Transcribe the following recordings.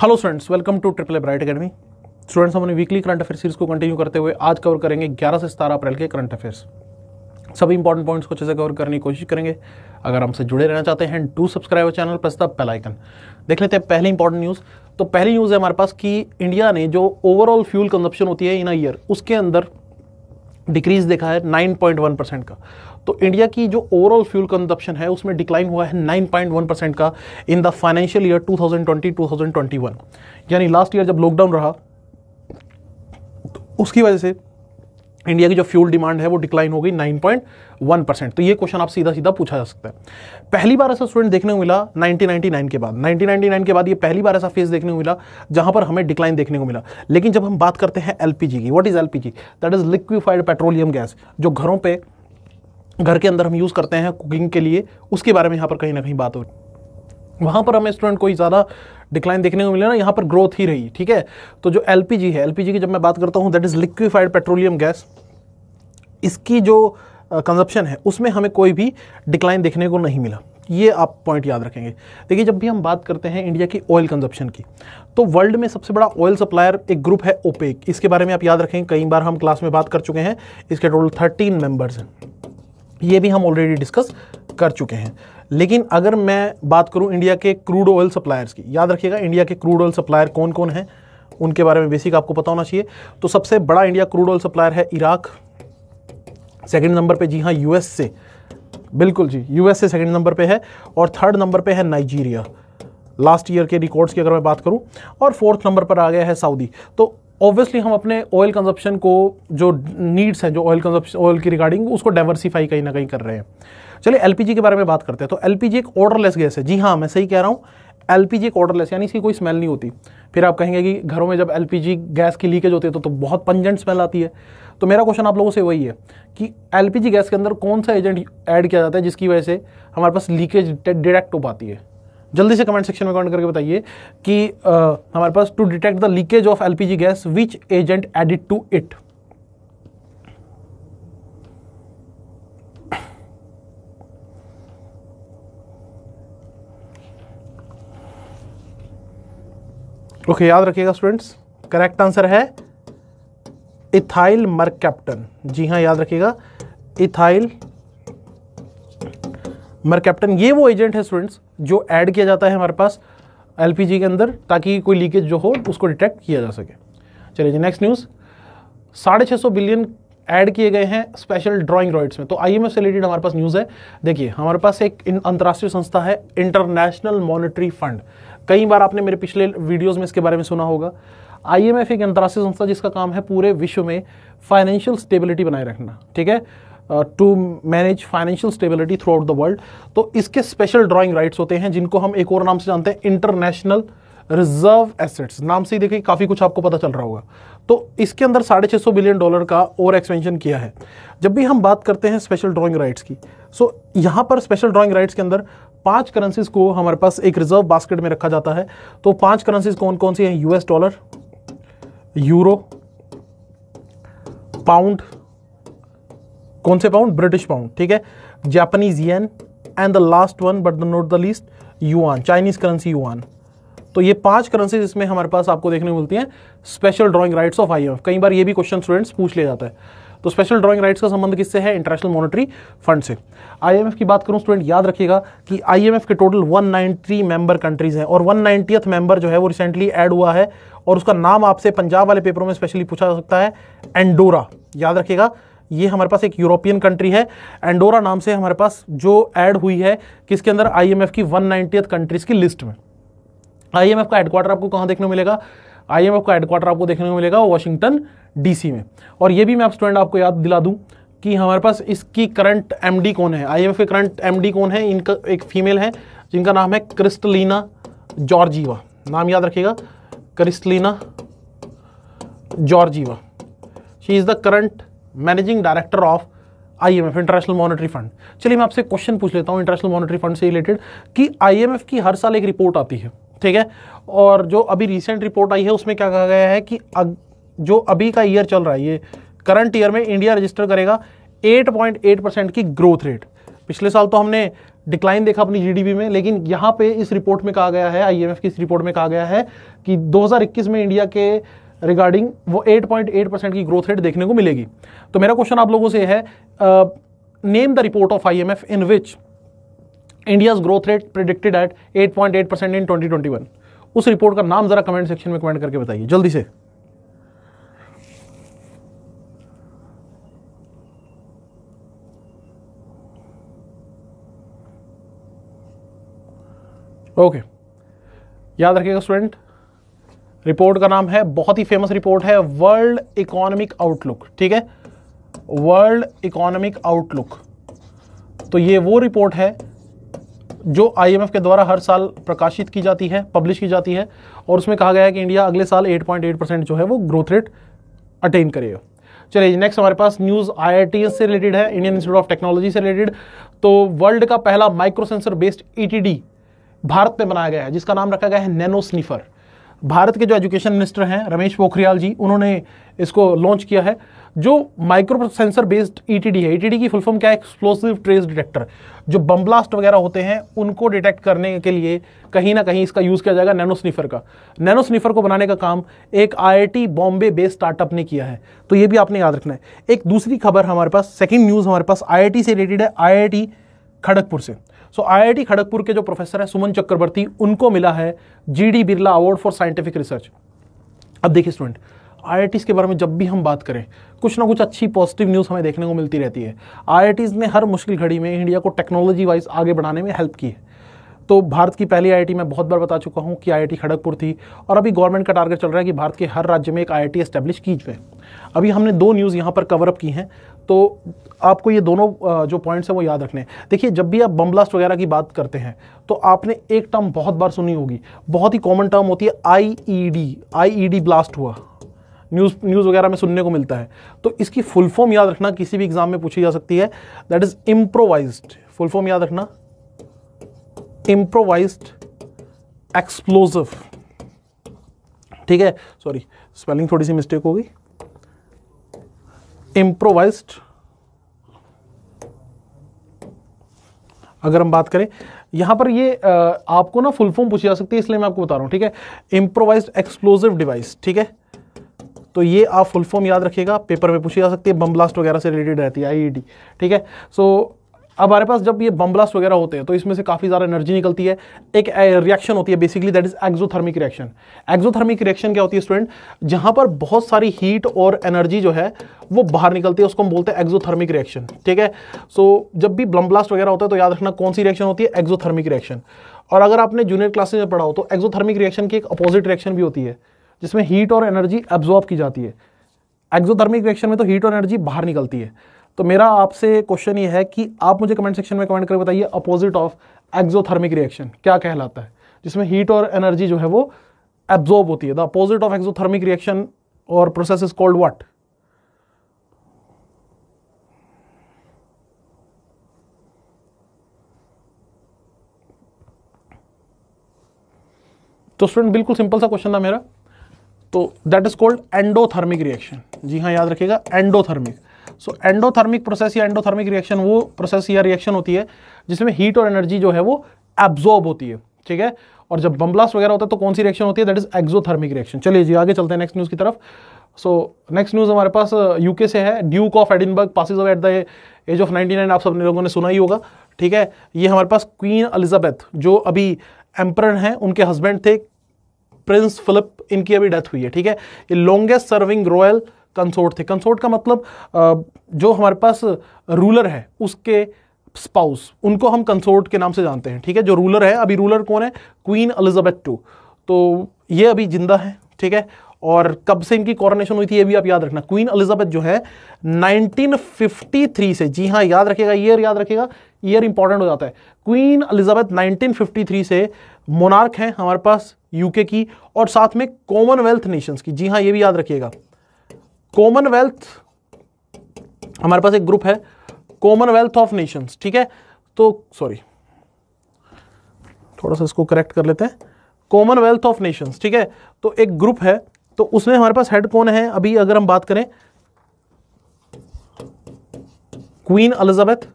Hello students welcome to Triple Bright Academy students हमने weekly current affair series को continue करते हुए आज कवर करेंगे 11 से सतारह अप्रैल के करंट अफेयर्स सभी इंपॉर्टेंट पॉइंट्स को अच्छे से कवर करने की कोशिश करेंगे अगर हमसे जुड़े रहना चाहते हैं do subscribe channel plus the bell icon देख लेते हैं पहले इंपॉर्टेंट न्यूज़ तो पहली न्यूज़ है हमारे पास कि इंडिया ने जो ओवरऑल फ्यूल कंजप्शन होती है इन अ ईयर उसके अंदर डिक्रीज देखा है 9.1 परसेंट का तो इंडिया की जो ओवरऑल फ्यूल कंजप्शन है उसमें डिक्लाइन हुआ है 9.1 परसेंट का इन द फाइनेंशियल ईयर 2020-2021 यानी लास्ट ईयर जब लॉकडाउन रहा तो उसकी वजह से इंडिया की जो फ्यूल डिमांड है वो डिक्लाइन हो गई 9.1 परसेंट तो ये क्वेश्चन आप सीधा सीधा पूछा जा सकता है पहली बार ऐसा स्टूडेंट देखने को मिला 1999 के बाद 1999 के बाद ये पहली बार ऐसा फेस देखने को मिला जहां पर हमें डिक्लाइन देखने को मिला लेकिन जब हम बात करते हैं एलपीजी की what is LPG that is liquefied petroleum gas जो घरों पर घर के अंदर हम यूज़ करते हैं कुकिंग के लिए उसके बारे में यहाँ पर कहीं ना कहीं बात हो वहाँ पर हमें स्टूडेंट कोई ज़्यादा डिक्लाइन देखने को मिले ना यहाँ पर ग्रोथ ही रही ठीक है तो जो एल है एल की जब मैं बात करता हूँ that is liquefied petroleum gas इसकी जो कंजप्शन uh, है उसमें हमें कोई भी डिक्लाइन देखने को नहीं मिला ये आप पॉइंट याद रखेंगे देखिए जब भी हम बात करते हैं इंडिया की ऑयल कंजप्शन की तो वर्ल्ड में सबसे बड़ा ऑयल सप्लायर एक ग्रुप है ओपेक इसके बारे में आप याद रखेंगे कई बार हम क्लास में बात कर चुके हैं इसके टोटल थर्टीन मेंबर्स हैं ये भी हम ऑलरेडी डिस्कस कर चुके हैं लेकिन अगर मैं बात करूं इंडिया के क्रूड ऑयल सप्लायर्स की याद रखिएगा इंडिया के क्रूड ऑयल सप्लायर कौन कौन हैं उनके बारे में बेसिक आपको पता होना चाहिए तो सबसे बड़ा इंडिया क्रूड ऑयल सप्लायर है इराक सेकेंड नंबर पर जी हाँ यूएस से बिल्कुल जी यूएस से सेकेंड नंबर पर है और थर्ड नंबर पर है नाइजीरिया लास्ट ईयर के रिकॉर्ड्स की अगर मैं बात करूं और फोर्थ नंबर पर आ गया है सऊदी तो ऑब्वियसली हम अपने ऑयल कंजप्शन को जो नीड्स हैं जो ऑयल कंजप्शन ऑयल की रिगार्डिंग उसको डाइवर्सीफाई कहीं ना कहीं कर रहे हैं चलिए एल के बारे में बात करते हैं तो एल एक ऑर्डरलेस गैस है जी हाँ मैं सही कह रहा हूँ जी एक ऑर्डरलेस यानी इसकी कोई स्मेल नहीं होती फिर आप कहेंगे कि घरों में जब जी गैस की लीकेज होती है तो, तो बहुत पंजेंट स्मेल आती है तो मेरा क्वेश्चन आप लोगों से वही है कि जी गैस के अंदर कौन सा एजेंट ऐड किया जाता है जिसकी वजह से हमारे पास लीकेज डिटेक्ट हो पाती है जल्दी से कमेंट सेक्शन में कमेंट करके बताइए कि आ, हमारे पास to detect the leakage of LPG gas which agent added to it okay okay, याद रखिएगा स्टूडेंट्स करेक्ट आंसर है इथाइल मरकैप्टन जी हाँ याद रखिएगा इथाइल मरकैप्टन ये वो एजेंट है स्टूडेंट्स जो ऐड किया जाता है हमारे पास एल के अंदर ताकि कोई लीकेज जो हो उसको डिटेक्ट किया जा सके चलिए जी नेक्स्ट न्यूज़ साढ़े छः सौ बिलियन ऐड किए गए हैं स्पेशल ड्राइंग रॉइड्स में तो आई एम रिलेटेड हमारे पास न्यूज़ है देखिए हमारे पास एक अंतर्राष्ट्रीय संस्था है इंटरनेशनल मॉनिटरी फंड कई बार आपने मेरे पिछले वीडियोज़ में इसके बारे में सुना होगा आई एक अंतर्राष्ट्रीय संस्था जिसका काम है पूरे विश्व में फाइनेंशियल स्टेबिलिटी बनाए रखना ठीक है to manage financial stability through out the world तो इसके स्पेशल ड्राइंग राइट्स होते हैं जिनको हम एक और नाम से जानते हैं इंटरनेशनल रिजर्व एसेट्स नाम से ही देखिए काफ़ी कुछ आपको पता चल रहा होगा तो इसके अंदर साढ़े छः सौ बिलियन डॉलर का और एक्सपेंशन किया है जब भी हम बात करते हैं स्पेशल ड्राइंग राइट्स की सो so, यहाँ पर स्पेशल ड्राइंग राइट्स के अंदर पांच करेंसीज को हमारे पास एक रिजर्व बास्केट में रखा जाता है तो पांच करेंसीज कौन कौन सी हैं यूएस डॉलर यूरो पाउंड कौन से पाउंड ब्रिटिश पाउंड ठीक है Japanese yen and the last one but the not the least yuan Chinese currency yuan तो ये पांच करेंसी इसमें हमारे पास आपको देखने को मिलती हैं special drawing rights of IMF कई बार ये भी क्वेश्चन स्टूडेंट्स पूछ ले जाता है तो स्पेशल ड्राइंग राइट्स का संबंध किससे है इंटरनेशनल मॉनेटरी फंड से आईएमएफ की बात करूं स्टूडेंट याद रखिएगा कि आईएमएफ के टोटल 193 मेंबर कंट्रीज हैं और वन मेंबर जो है वो रिसेंटली ऐड हुआ है और उसका नाम आपसे पंजाब वाले पेपरों में स्पेशली पूछा जा सकता है एंडोरा याद रखिएगा ये हमारे पास एक यूरोपियन कंट्री है एंडोरा नाम से हमारे पास जो ऐड हुई है किसके अंदर आईएमएफ की वन कंट्रीज़ की लिस्ट में आईएमएफ का हेडक्वार्टर आपको कहाँ देखने को मिलेगा आईएमएफ का हेडक्वार्टर आपको देखने को मिलेगा वाशिंगटन डीसी में और ये भी मैं आप स्टूडेंट आपको याद दिला दूँ कि हमारे पास इसकी करंट एमडी कौन है आईएमएफ के करंट एमडी कौन है इनका एक फीमेल है जिनका नाम है क्रिस्टलिना जॉर्जीवा नाम याद रखिएगा Kristalina Georgieva she is the current managing director of I M F International Monetary Fund चलिए मैं आपसे क्वेश्चन पूछ लेता हूँ इंटरनेशनल मॉनिटरी फंड से रिलेटेड कि आई की हर साल एक रिपोर्ट आती है ठीक है और जो अभी रिसेंट रिपोर्ट आई है उसमें क्या कहा गया है कि अग, जो अभी का ईयर चल रहा है ये करंट ईयर में इंडिया रजिस्टर करेगा 8.8 परसेंट की ग्रोथ रेट पिछले साल तो हमने डिक्लाइन देखा अपनी जीडीपी में लेकिन यहाँ पे इस रिपोर्ट में कहा गया है आईएमएफ की इस रिपोर्ट में कहा गया है कि 2021 में इंडिया के रिगार्डिंग वो 8.8 परसेंट की ग्रोथ रेट देखने को मिलेगी तो मेरा क्वेश्चन आप लोगों से है name the report of F in which India's growth rate predicted at 8.8 percent in 2021 उस रिपोर्ट का नाम जरा कमेंट सेक्शन में कमेंट करके बताइए जल्दी से ओके okay. याद रखिएगा स्टूडेंट रिपोर्ट का नाम है बहुत ही फेमस रिपोर्ट है वर्ल्ड इकोनॉमिक आउटलुक ठीक है वर्ल्ड इकोनॉमिक आउटलुक तो ये वो रिपोर्ट है जो आईएमएफ के द्वारा हर साल प्रकाशित की जाती है पब्लिश की जाती है और उसमें कहा गया है कि इंडिया अगले साल 8.8 परसेंट जो है वो ग्रोथ रेट अटेन करेगा चलिए नेक्स्ट हमारे पास न्यूज़ आई से रिलेटेड है इंडियन इंस्टीट्यूट ऑफ टेक्नोलॉजी से रिलेटेड तो वर्ल्ड का पहला माइक्रोसेंसर बेस्ड ई भारत में बनाया गया है जिसका नाम रखा गया है नैनो स्निफर भारत के जो एजुकेशन मिनिस्टर हैं रमेश पोखरियाल जी उन्होंने इसको लॉन्च किया है जो माइक्रो सेंसर बेस्ड ईटीडी है ईटीडी e की फुल फॉर्म क्या है एक्सप्लोसिव ट्रेस डिटेक्टर जो बम ब्लास्ट वगैरह होते हैं उनको डिटेक्ट करने के लिए कहीं ना कहीं इसका यूज़ किया जाएगा नैनो स्निफर का नैनो स्निफर को बनाने का काम एक आईआईटी बॉम्बे बेस्ड स्टार्टअप ने किया है तो ये भी आपने याद रखना है एक दूसरी खबर हमारे पास सेकेंड न्यूज़ हमारे पास आई से रिलेटेड है आई खड़गपुर से सो आईआईटी खड़गपुर के जो प्रोफेसर हैं सुमन चक्रवर्ती उनको मिला है GD Birla award for scientific research अब देखिए स्टूडेंट आई के बारे में जब भी हम बात करें कुछ ना कुछ अच्छी पॉजिटिव न्यूज़ हमें देखने को मिलती रहती है आई ने हर मुश्किल घड़ी में इंडिया को टेक्नोलॉजी वाइज आगे बढ़ाने में हेल्प की है तो भारत की पहली आई मैं बहुत बार बता चुका हूँ कि आई खड़गपुर थी और अभी गवर्नमेंट का टारगेट चल रहा है कि भारत के हर राज्य में एक आई एस्टेब्लिश की जाए अभी हमने दो न्यूज़ यहाँ पर कवरअप की हैं तो आपको ये दोनों जो पॉइंट्स हैं वो याद रखने हैं देखिए जब भी आप बम ब्लास्ट वगैरह की बात करते हैं तो आपने एक टर्म बहुत बार सुनी होगी बहुत ही कॉमन टर्म होती है ई डी ब्लास्ट हुआ न्यूज़ न्यूज़ वगैरह में सुनने को मिलता है तो इसकी फुल फॉर्म याद रखना किसी भी एग्जाम में पूछी जा सकती है that is improvised full form याद रखना इम्प्रोवाइज्ड एक्सप्लोजिव ठीक है सॉरी स्पेलिंग थोड़ी सी मिस्टेक हो गई इम्प्रोवाइज्ड अगर हम बात करें यहां पर ये आपको ना फुल फॉर्म पूछी जा सकती है इसलिए मैं आपको बता रहा हूं ठीक है इंप्रोवाइज एक्सप्लोजिव डिवाइस ठीक है तो ये आप फुल फॉर्म याद रखिएगा पेपर में पूछी जा सकती है बम ब्लास्ट वगैरह से रिलेटेड रहती है आईईडी e ठीक है सो so, अब हमारे पास जब ये बम ब्लास्ट वगैरह होते हैं तो इसमें से काफ़ी ज़्यादा एनर्जी निकलती है एक रिएक्शन होती है basically that is exothermic reaction exothermic reaction क्या होती है स्टूडेंट जहाँ पर बहुत सारी हीट और एनर्जी जो है वो बाहर निकलती है उसको हम बोलते हैं एक्जोथर्मिक रिएक्शन ठीक है सो so, जब भी बम्बलास्ट वगैरह होता है तो याद रखना कौन सी रिएक्शन होती है एक्जोथर्मिक रिएक्शन और अगर आपने जूनियर क्लासेज में पढ़ा हो तो एक्जोथर्मिक रिएक्शन की एक अपोजिट रिएक्शन भी होती है जिसमें हीट और एनर्जी एब्जॉर्ब की जाती है एक्जोथर्मिक रिएक्शन में तो हीट और एनर्जी बाहर निकलती है तो मेरा आपसे क्वेश्चन ये है कि आप मुझे कमेंट सेक्शन में कमेंट करके बताइए अपोजिट ऑफ एक्जोथर्मिक रिएक्शन क्या कहलाता है जिसमें हीट और एनर्जी जो है वो एब्जॉर्ब होती है the opposite of exothermic reaction और प्रोसेस इज कॉल्ड वट तो स्टूडेंट बिल्कुल सिंपल सा क्वेश्चन था मेरा तो that is called endothermic reaction जी हाँ याद रखिएगा एंडोथर्मिक सो एंडोथर्मिक प्रोसेस या एंडोथर्मिक रिएक्शन वो प्रोसेस या रिएक्शन होती है जिसमें हीट और एनर्जी जो है वो एब्जॉर्ब होती है ठीक है और जब बम्बलास्ट वगैरह होता है तो कौन सी रिएक्शन होती है दैट इज एक्सोथर्मिक रिएक्शन चलिए जी आगे चलते हैं नेक्स्ट न्यूज़ की तरफ सो नेक्स्ट न्यूज़ हमारे पास यूके uh, से है Duke of Edinburgh passes away at the age of 99 आप सब लोगों ने सुना ही होगा ठीक है ये हमारे पास क्वीन एलिजाबेथ जो अभी एम्पर हैं उनके हस्बैंड थे प्रिंस फिलिप इनकी अभी डेथ हुई है ठीक है ये लॉन्गेस्ट सर्विंग रॉयल कंसोर्ट थे कंसोर्ट का मतलब जो हमारे पास रूलर है उसके स्पाउस उनको हम कंसोर्ट के नाम से जानते हैं ठीक है जो रूलर है अभी रूलर कौन है क्वीन अलिजाबेथ टू तो ये अभी जिंदा है ठीक है और कब से इनकी कॉरोनेशन हुई थी ये भी आप याद रखना क्वीन अलिजाबेथ जो है 1953 से जी हाँ याद रखेगा ईयर याद रखेगा ईयर इंपॉर्टेंट हो जाता है क्वीन अलिजाबेथ 1953 से मोनार्क हैं हमारे पास यूके की और साथ में कॉमनवेल्थ नेशंस की जी हाँ ये भी याद रखिएगा कॉमनवेल्थ हमारे पास एक ग्रुप है कॉमनवेल्थ ऑफ नेशंस ठीक है तो सॉरी थोड़ा सा इसको करेक्ट कर लेते हैं कॉमनवेल्थ ऑफ नेशंस ठीक है तो एक ग्रुप है तो उसमें हमारे पास हेड कौन है अभी अगर हम बात करें क्वीन अलिजाबेथ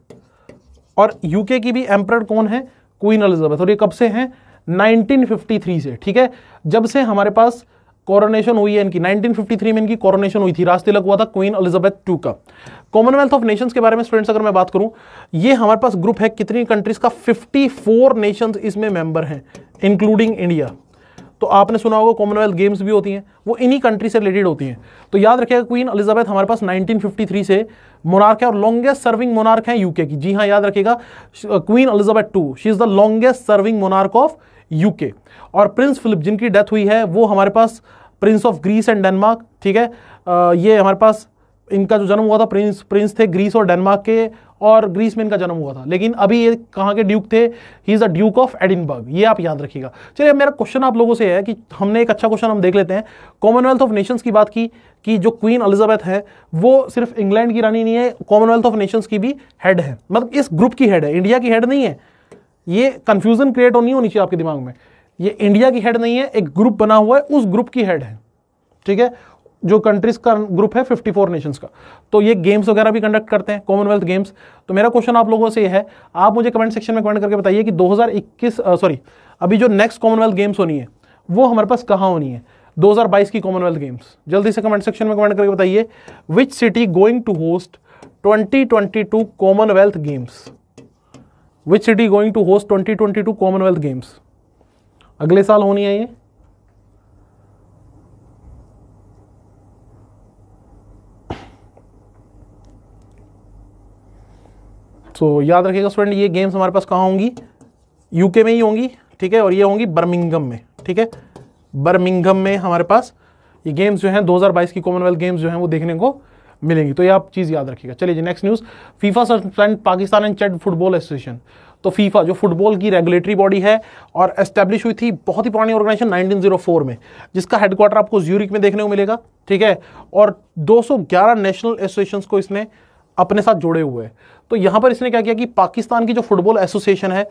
और यूके की भी एम्पर कौन है क्वीन अलिजाबेथ और ये कब से है 1953 से ठीक है जब से हमारे पास कोरोनेशन हुई है इनकी 1953 में इनकी कोरोनेशन हुई थी राज तिलक हुआ था क्वीन अलिजाबेथ टू का कॉमनवेल्थ ऑफ नेशंस के बारे में स्टूडेंट्स अगर मैं बात करूं ये हमारे पास ग्रुप है कितनी कंट्रीज का 54 नेशंस इसमें मेंबर हैं इंक्लूडिंग इंडिया तो आपने सुना होगा कॉमनवेल्थ गेम्स भी होती हैं वो इन्हीं कंट्री से रिलेटेड होती हैं तो याद रखिएगा क्वीन अलिजाबेथ हमारे पास 1953 से मोनार्क है और लॉन्गेस्ट सर्विंग मोनार्क है यूके की जी हाँ याद रखिएगा Queen Elizabeth two she is the longest serving monarch of UK और प्रिंस फिलिप जिनकी डेथ हुई है वो हमारे पास Prince of Greece and Denmark ठीक है आ, ये हमारे पास इनका जो जन्म हुआ था प्रिंस प्रिंस थे ग्रीस और डेनमार्क के और ग्रीस में इनका जन्म हुआ था लेकिन अभी ये कहाँ के ड्यूक थे he is a Duke of Edinburgh ये आप याद रखिएगा चलिए मेरा क्वेश्चन आप लोगों से है कि हमने एक अच्छा क्वेश्चन हम देख लेते हैं कॉमनवेल्थ ऑफ नेशंस की बात की कि जो क्वीन अलिजाबेथ है वो सिर्फ इंग्लैंड की रानी नहीं है कॉमनवेल्थ ऑफ नेशंस की भी हेड है मतलब इस ग्रुप की हेड है इंडिया की हेड नहीं है ये कंफ्यूजन क्रिएट होनी होनी चाहिए आपके दिमाग में ये इंडिया की हेड नहीं है एक ग्रुप बना हुआ है उस ग्रुप की हेड है ठीक है जो कंट्रीज का ग्रुप है 54 नेशंस का तो ये गेम्स वगैरह भी कंडक्ट करते हैं कॉमनवेल्थ गेम्स तो मेरा क्वेश्चन आप लोगों से ये है आप मुझे कमेंट सेक्शन में कमेंट करके बताइए कि 2021 सॉरी अभी जो नेक्स्ट कॉमनवेल्थ गेम्स होनी है वो हमारे पास कहाँ होनी है 2022 की कॉमनवेल्थ गेम्स जल्दी से कमेंट सेक्शन में कमेंट करके बताइए which city going to host twenty Commonwealth Games which city going to host two Commonwealth Games अगले साल होनी है ये सो so, याद रखिएगा स्टूडेंट ये गेम्स हमारे पास कहाँ होंगी यूके में ही होंगी ठीक है और ये होंगी बर्मिंगम में ठीक है बर्मिंगम में हमारे पास ये गेम्स जो हैं 2022 की कॉमनवेल्थ गेम्स जो हैं वो देखने को मिलेंगी तो ये आप चीज़ याद रखिएगा चलिए जी next news FIFA suspend Pakistan and Chad football association तो फीफा जो फुटबॉल की रेगुलेटरी बॉडी है और एस्टेब्लिश हुई थी बहुत ही पुरानी ऑर्गेनाइजेशन 1904 में जिसका हेडक्वार्टर आपको ज्यूरिक में देखने को मिलेगा ठीक है और 211 नेशनल एसोसिएशंस को इसने अपने साथ जोड़े हुए हैं तो यहाँ पर इसने क्या किया कि पाकिस्तान की जो फुटबॉल एसोसिएशन है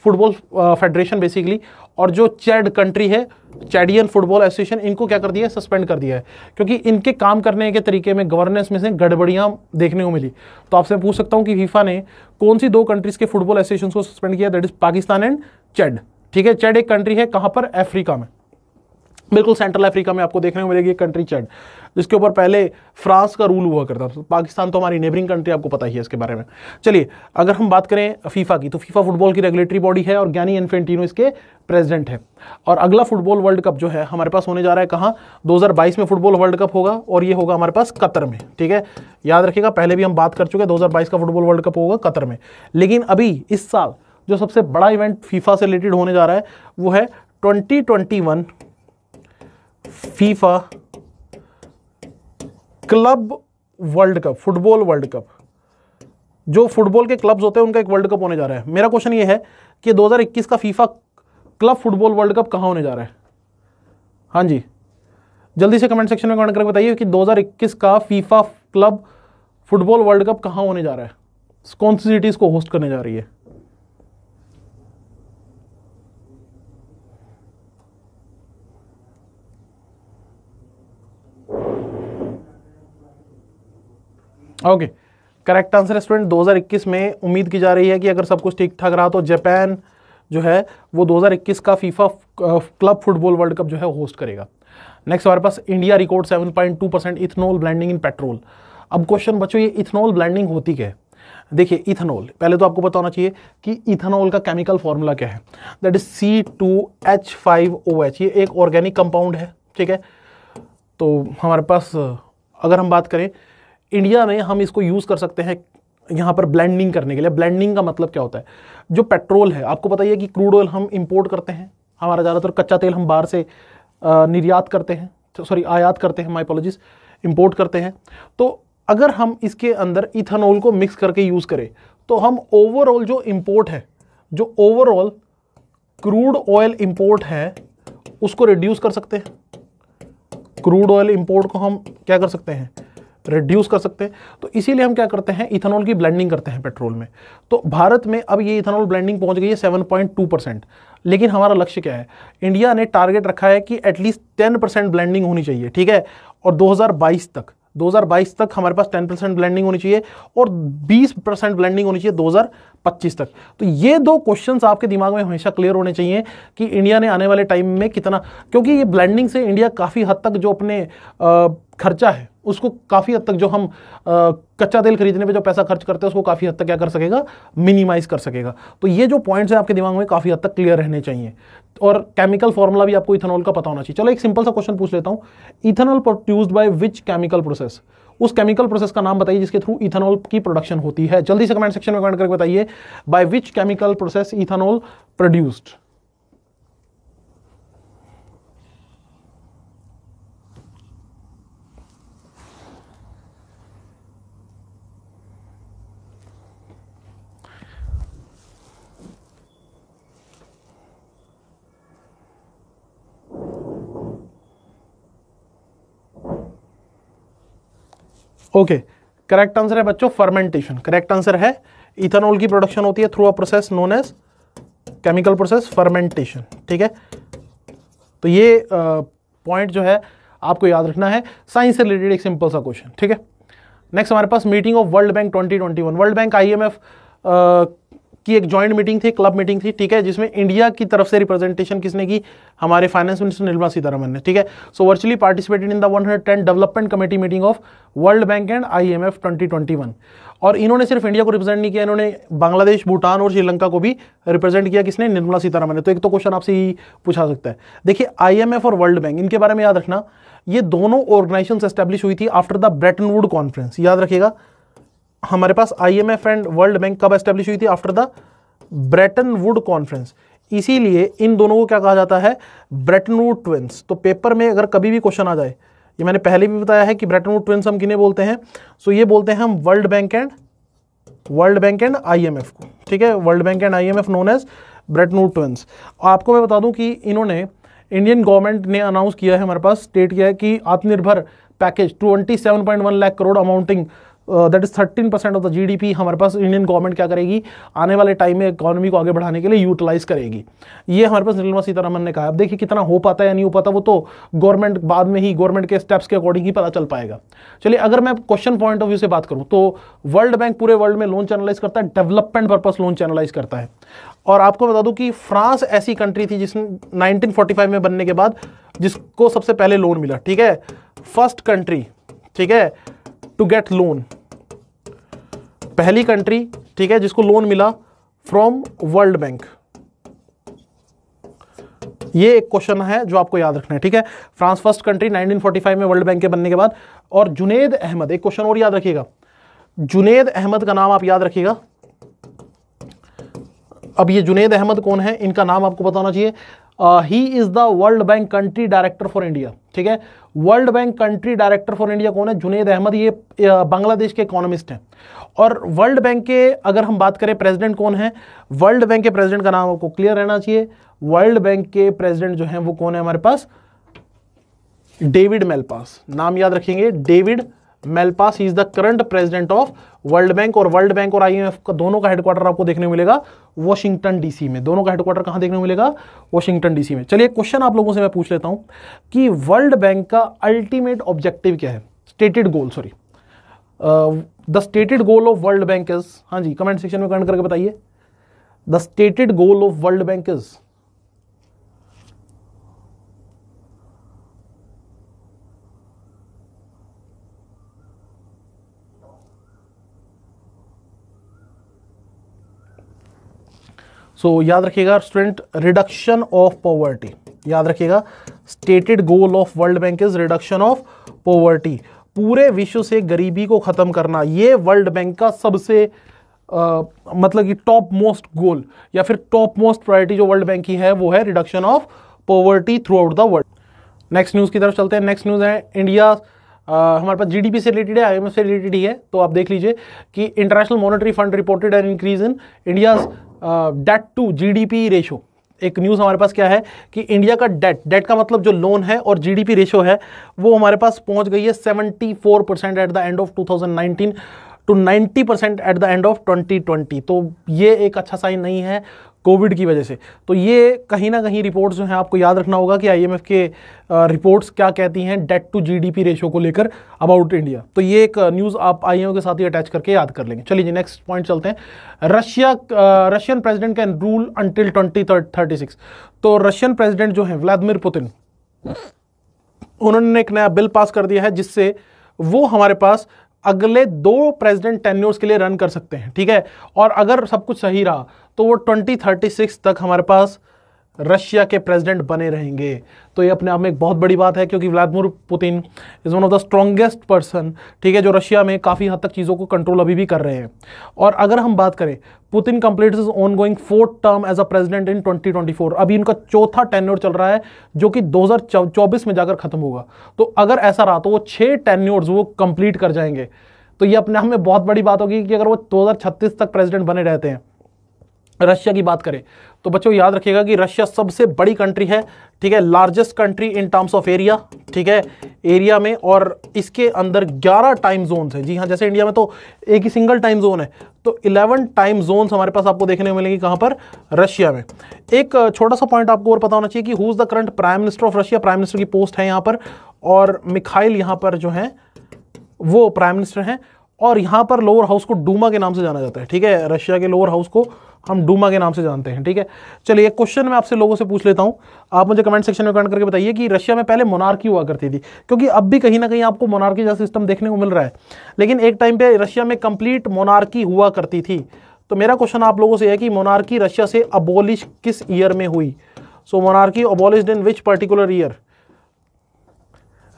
फुटबॉल फेडरेशन बेसिकली और जो चैड कंट्री है चैडियन फुटबॉल एसोसिएशन इनको क्या कर दिया है सस्पेंड कर दिया है क्योंकि इनके काम करने के तरीके में गवर्नेंस में से गड़बड़ियां देखने को मिली तो आपसे पूछ सकता हूं कि फीफा ने कौन सी दो कंट्रीज़ के फुटबॉल एसोसिएशन को सस्पेंड किया that is Pakistan and Chad ठीक है चैड एक कंट्री है कहां पर अफ्रीका में बिल्कुल सेंट्रल अफ्रीका में आपको देखने को मिलेगी कंट्री चैड जिसके ऊपर पहले फ्रांस का रूल हुआ करता था तो पाकिस्तान तो हमारी नेबरिंग कंट्री आपको पता ही है इसके बारे में चलिए अगर हम बात करें फीफा की तो फीफा फुटबॉल की रेगुलेटरी बॉडी है और ज्ञानी इन्फेंटिनो इसके प्रेसिडेंट है और अगला फुटबॉल वर्ल्ड कप जो है हमारे पास होने जा रहा है कहाँ दो में फुटबॉल वर्ल्ड कप होगा और ये होगा हमारे पास कतर में ठीक है याद रखिएगा पहले भी हम बात कर चुके हैं दो का फुटबॉल वर्ल्ड कप होगा कतर में लेकिन अभी इस साल जो सबसे बड़ा इवेंट फीफा से रिलेटेड होने जा रहा है वो है twenty FIFA club world cup football world cup जो फुटबॉल के क्लब्स होते हैं उनका एक वर्ल्ड कप होने जा रहा है मेरा क्वेश्चन ये है कि 2021 का FIFA club football world cup कहाँ होने जा रहा है हाँ जी जल्दी से कमेंट सेक्शन में कमेंट करके बताइए कि 2021 का FIFA club football world cup कहाँ होने जा रहा है कौन सी सिटीज़ को होस्ट करने जा रही है ओके करेक्ट आंसर स्टूडेंट 2021 में उम्मीद की जा रही है कि अगर सब कुछ ठीक ठाक रहा तो जापान जो है वो 2021 का FIFA club football world cup जो है होस्ट करेगा नेक्स्ट हमारे पास India record 7.2 percent ethanol blending in petrol अब क्वेश्चन बच्चों ये इथनॉल ब्लैंडिंग होती क्या है देखिए इथेनॉल पहले तो आपको बताना चाहिए कि इथेनॉल का केमिकल फॉर्मूला क्या है that is C two H five O H ये एक ऑर्गेनिक कंपाउंड है ठीक है तो हमारे पास अगर हम बात करें इंडिया में हम इसको यूज़ कर सकते हैं यहाँ पर ब्लेंडिंग करने के लिए ब्लेंडिंग का मतलब क्या होता है जो पेट्रोल है आपको पता ही है कि क्रूड ऑयल हम इम्पोर्ट करते हैं हमारा ज़्यादातर कच्चा तेल हम बाहर से निर्यात करते हैं सॉरी तो आयात करते हैं माइपोलॉजिस इम्पोर्ट करते हैं तो अगर हम इसके अंदर इथेनॉल को मिक्स करके यूज़ करें तो हम ओवरऑल जो इम्पोर्ट है जो ओवरऑल क्रूड ऑयल इम्पोर्ट है उसको रिड्यूस कर सकते हैं क्रूड ऑयल इम्पोर्ट को हम क्या कर सकते हैं रिड्यूस कर सकते हैं तो इसीलिए हम क्या करते हैं इथेनॉल की ब्लेंडिंग करते हैं पेट्रोल में तो भारत में अब ये इथेनॉल ब्लेंडिंग पहुंच गई है 7.2 परसेंट लेकिन हमारा लक्ष्य क्या है इंडिया ने टारगेट रखा है कि एटलीस्ट 10 परसेंट ब्लैंडिंग होनी चाहिए ठीक है और 2022 तक 2022 तक हमारे पास 10 परसेंट ब्लैंडिंग होनी चाहिए और 20 परसेंट ब्लैंडिंग होनी चाहिए 2025 तक तो ये दो क्वेश्चन आपके दिमाग में हमेशा क्लियर होने चाहिए कि इंडिया ने आने वाले टाइम में कितना क्योंकि ये ब्लैंडिंग से इंडिया काफ़ी हद तक जो अपने खर्चा है उसको काफ़ी हद तक जो हम आ, कच्चा तेल खरीदने पे जो पैसा खर्च करते हैं उसको काफ़ी हद तक क्या कर सकेगा मिनिमाइज़ कर सकेगा तो ये जो पॉइंट्स हैं आपके दिमाग में काफ़ी हद तक क्लियर रहने चाहिए और केमिकल फॉर्मूला भी आपको इथेनॉल का पता होना चाहिए चलो एक सिंपल सा क्वेश्चन पूछ लेता हूँ ethanol produced by which chemical process उस केमिकल प्रोसेस का नाम बताइए जिसके थ्रू इथेनॉल की प्रोडक्शन होती है जल्दी से कमेंट सेक्शन में कमेंट करके बताइए by which chemical process ethanol produced okay correct answer है बच्चों फर्मेंटेशन करेक्ट आंसर है इथेनॉल की प्रोडक्शन होती है through a process known as chemical process fermentation ठीक है तो ये पॉइंट जो है आपको याद रखना है साइंस से रिलेटेड एक सिंपल सा क्वेश्चन ठीक है नेक्स्ट हमारे पास meeting of world Bank 2021 World Bank IMF की एक ज्वाइंट मीटिंग थी क्लब मीटिंग थी ठीक है जिसमें इंडिया की तरफ से रिप्रेजेंटेशन किसने की हमारे फाइनेंस मिनिस्टर निर्मला सीतारमन ने ठीक है so virtually participated in the 110 development committee meeting of world Bank and IMF 2021 और इन्होंने सिर्फ इंडिया को रिप्रेजेंट नहीं किया इन्होंने बांग्लादेश भूटान और श्रीलंका को भी रिप्रेजेंट किया किसने निर्मला सीतारामन ने तो एक तो क्वेश्चन आपसे ही पूछा सकता है देखिए एफ और वर्ल्ड बैंक इनके बारे में याद रखना ये दोनों ऑर्गेनाइजेशन एस्टेब्लिश हुई थी आफ्टर द ब्रेटनवुड कॉन्फ्रेंस याद रखिएगा हमारे पास आईएमएफ एंड वर्ल्ड बैंक कब एस्टेब्लिश हुई थी after the Bretton Wood conference इसीलिए इन दोनों को क्या कहा जाता है ब्रेटन वुड ट्विंस तो पेपर में अगर कभी भी क्वेश्चन आ जाए ये मैंने पहले भी बताया है कि ब्रेटन वुड ट्विंस हम किन्हें बोलते हैं सो ये बोलते हैं हम World Bank and World Bank and IMF को ठीक है world Bank and IMF known as Bretton would twins आपको मैं बता दूं कि इन्होंने इंडियन गवर्नमेंट ने अनाउंस किया है हमारे पास स्टेट किया है कि आत्मनिर्भर package one lakh crore amounting that is thirteen percent of the GDP हमारे पास इंडियन गवर्नमेंट क्या करेगी आने वाले टाइम में इकोनॉमी को आगे बढ़ाने के लिए यूटिलाइज करेगी ये हमारे पास निर्मला सीतारामन ने कहा अब देखिए कितना हो पाता है या नहीं हो पाता वो तो गवर्नमेंट बाद में ही गवर्नमेंट के स्टेप्स के अकॉर्डिंग ही पता चल पाएगा चलिए अगर मैं क्वेश्चन पॉइंट ऑफ व्यू से बात करूँ तो वर्ल्ड बैंक पूरे वर्ल्ड में लोन चैनलाइज करता है डेवलपमेंट पर्पज लोन चैनलाइज करता है और आपको बता दूं कि फ्रांस ऐसी कंट्री थी जिसने 1945 में बनने के बाद जिसको सबसे पहले लोन मिला ठीक है फर्स्ट कंट्री ठीक है टू गेट लोन पहली कंट्री ठीक है जिसको लोन मिला फ्रॉम वर्ल्ड बैंक ये एक क्वेश्चन है जो आपको याद रखना है ठीक है फ्रांस फर्स्ट कंट्री 1945 में वर्ल्ड बैंक के बनने के बाद और जुनेद अहमद एक क्वेश्चन और याद रखिएगा जुनेद अहमद का नाम आप याद रखिएगा अब ये जुनेद अहमद कौन है इनका नाम आपको बताना चाहिए he is the world bank country director for India ठीक है world bank country director for India कौन है जुनेद अहमद ये बांग्लादेश के इकोनॉमिस्ट हैं और वर्ल्ड बैंक के अगर हम बात करें प्रेसिडेंट कौन है वर्ल्ड बैंक के प्रेसिडेंट का नाम आपको क्लियर रहना चाहिए वर्ल्ड बैंक के प्रेसिडेंट जो हैं वो कौन है हमारे पास डेविड मेलपास नाम याद रखेंगे David Malpass is the current president of world bank और वर्ल्ड बैंक और आईएमएफ का दोनों का हेडक्वार्टर आपको देखने को मिलेगा वॉशिंगटन डीसी में दोनों का हेडक्वार्टर कहां देखने को मिलेगा वॉशिंगटन डीसी में चलिए क्वेश्चन आप लोगों से मैं पूछ लेता हूं कि वर्ल्ड बैंक का अल्टीमेट ऑब्जेक्टिव क्या है stated goal sorry the stated goal of world bank is हाँ जी कमेंट सेक्शन में कमेंट करके बताइए the stated goal of world bank is so so, याद रखिएगा स्टूडेंट रिडक्शन ऑफ पॉवर्टी याद रखिएगा stated goal of world bank is reduction of poverty पूरे विश्व से गरीबी को ख़त्म करना ये वर्ल्ड बैंक का सबसे आ, मतलब कि टॉप मोस्ट गोल या फिर टॉप मोस्ट प्रायोरिटी जो वर्ल्ड बैंक की है वो है reduction of poverty through out the world next news की तरफ चलते हैं नेक्स्ट न्यूज़ है इंडिया Uh, हमारे पास जीडीपी से रिलेटेड है आईएमएफ से रिलेटेड ही है तो आप देख लीजिए कि international monetary fund reported an increase in India's debt to GDP ratio एक न्यूज़ हमारे पास क्या है कि इंडिया का डेट डेट का मतलब जो लोन है और जीडीपी रेशो है वो हमारे पास पहुंच गई है 74 percent at the end of 2019 to 90 percent at the end of 2020 तो ये एक अच्छा साइन नहीं है कोविड की वजह से तो ये कहीं ना कहीं रिपोर्ट्स जो हैं आपको याद रखना होगा कि आईएमएफ के रिपोर्ट्स क्या कहती हैं डेट टू जीडीपी रेशो को लेकर अबाउट इंडिया तो ये एक न्यूज़ आप आईएमएफ के साथ ही अटैच करके याद कर लेंगे चलिए जी नेक्स्ट पॉइंट चलते हैं Russia Russian president can rule until twenty thirty six तो रशियन प्रेजिडेंट जो हैं व्लादिमिर पुतिन उन्होंने एक नया बिल पास कर दिया है जिससे वो हमारे पास अगले दो प्रेसिडेंट टेन्योर्स के लिए रन कर सकते हैं ठीक है और अगर सब कुछ सही रहा तो वो ट्वेंटी थर्टी सिक्स तक हमारे पास रशिया के प्रेसिडेंट बने रहेंगे तो ये अपने आप में एक बहुत बड़ी बात है क्योंकि Vladimir Putin is one of the strongest person ठीक है जो रशिया में काफ़ी हद तक चीज़ों को कंट्रोल अभी भी कर रहे हैं और अगर हम बात करें Putin complete is on going fourth term as a president in 2024 अभी इनका चौथा टेन्योर चल रहा है जो कि चौबीस में जाकर खत्म होगा तो अगर ऐसा रहा तो वो छः टेन्योर्स वो कंप्लीट कर जाएंगे तो ये अपने आप में बहुत बड़ी बात होगी कि अगर वो छत्तीस तक प्रेजिडेंट बने रहते हैं रशिया की बात करें तो बच्चों याद रखिएगा कि रशिया सबसे बड़ी कंट्री है ठीक है largest country in terms of area ठीक है एरिया में और इसके अंदर 11 टाइम जोन्स हैं जी हाँ जैसे इंडिया में तो एक ही सिंगल टाइम जोन है तो 11 टाइम जोन्स हमारे पास आपको देखने को मिलेंगे कहाँ पर रशिया में एक छोटा सा पॉइंट आपको और पता होना चाहिए कि who is the current prime minister of Russia prime minister की पोस्ट है यहाँ पर और मिखाइल यहाँ पर जो है वो प्राइम मिनिस्टर हैं और यहाँ पर लोअर हाउस को डूमा के नाम से जाना जाता है ठीक है रशिया के लोअर हाउस को हम डूमा के नाम से जानते हैं ठीक है चलिए एक क्वेश्चन मैं आपसे लोगों से पूछ लेता हूँ आप मुझे कमेंट सेक्शन में कमेंट करके बताइए कि रशिया में पहले मोनार्की हुआ करती थी क्योंकि अब भी कहीं ना कहीं आपको मोनार्की जैसा सिस्टम देखने को मिल रहा है लेकिन एक टाइम पर रशिया में कंप्लीट मोनार्की हुआ करती थी तो मेरा क्वेश्चन आप लोगों से है कि मोनार्की रशिया से अबोलिश किस ईयर में हुई so monarchy abolish in which particular year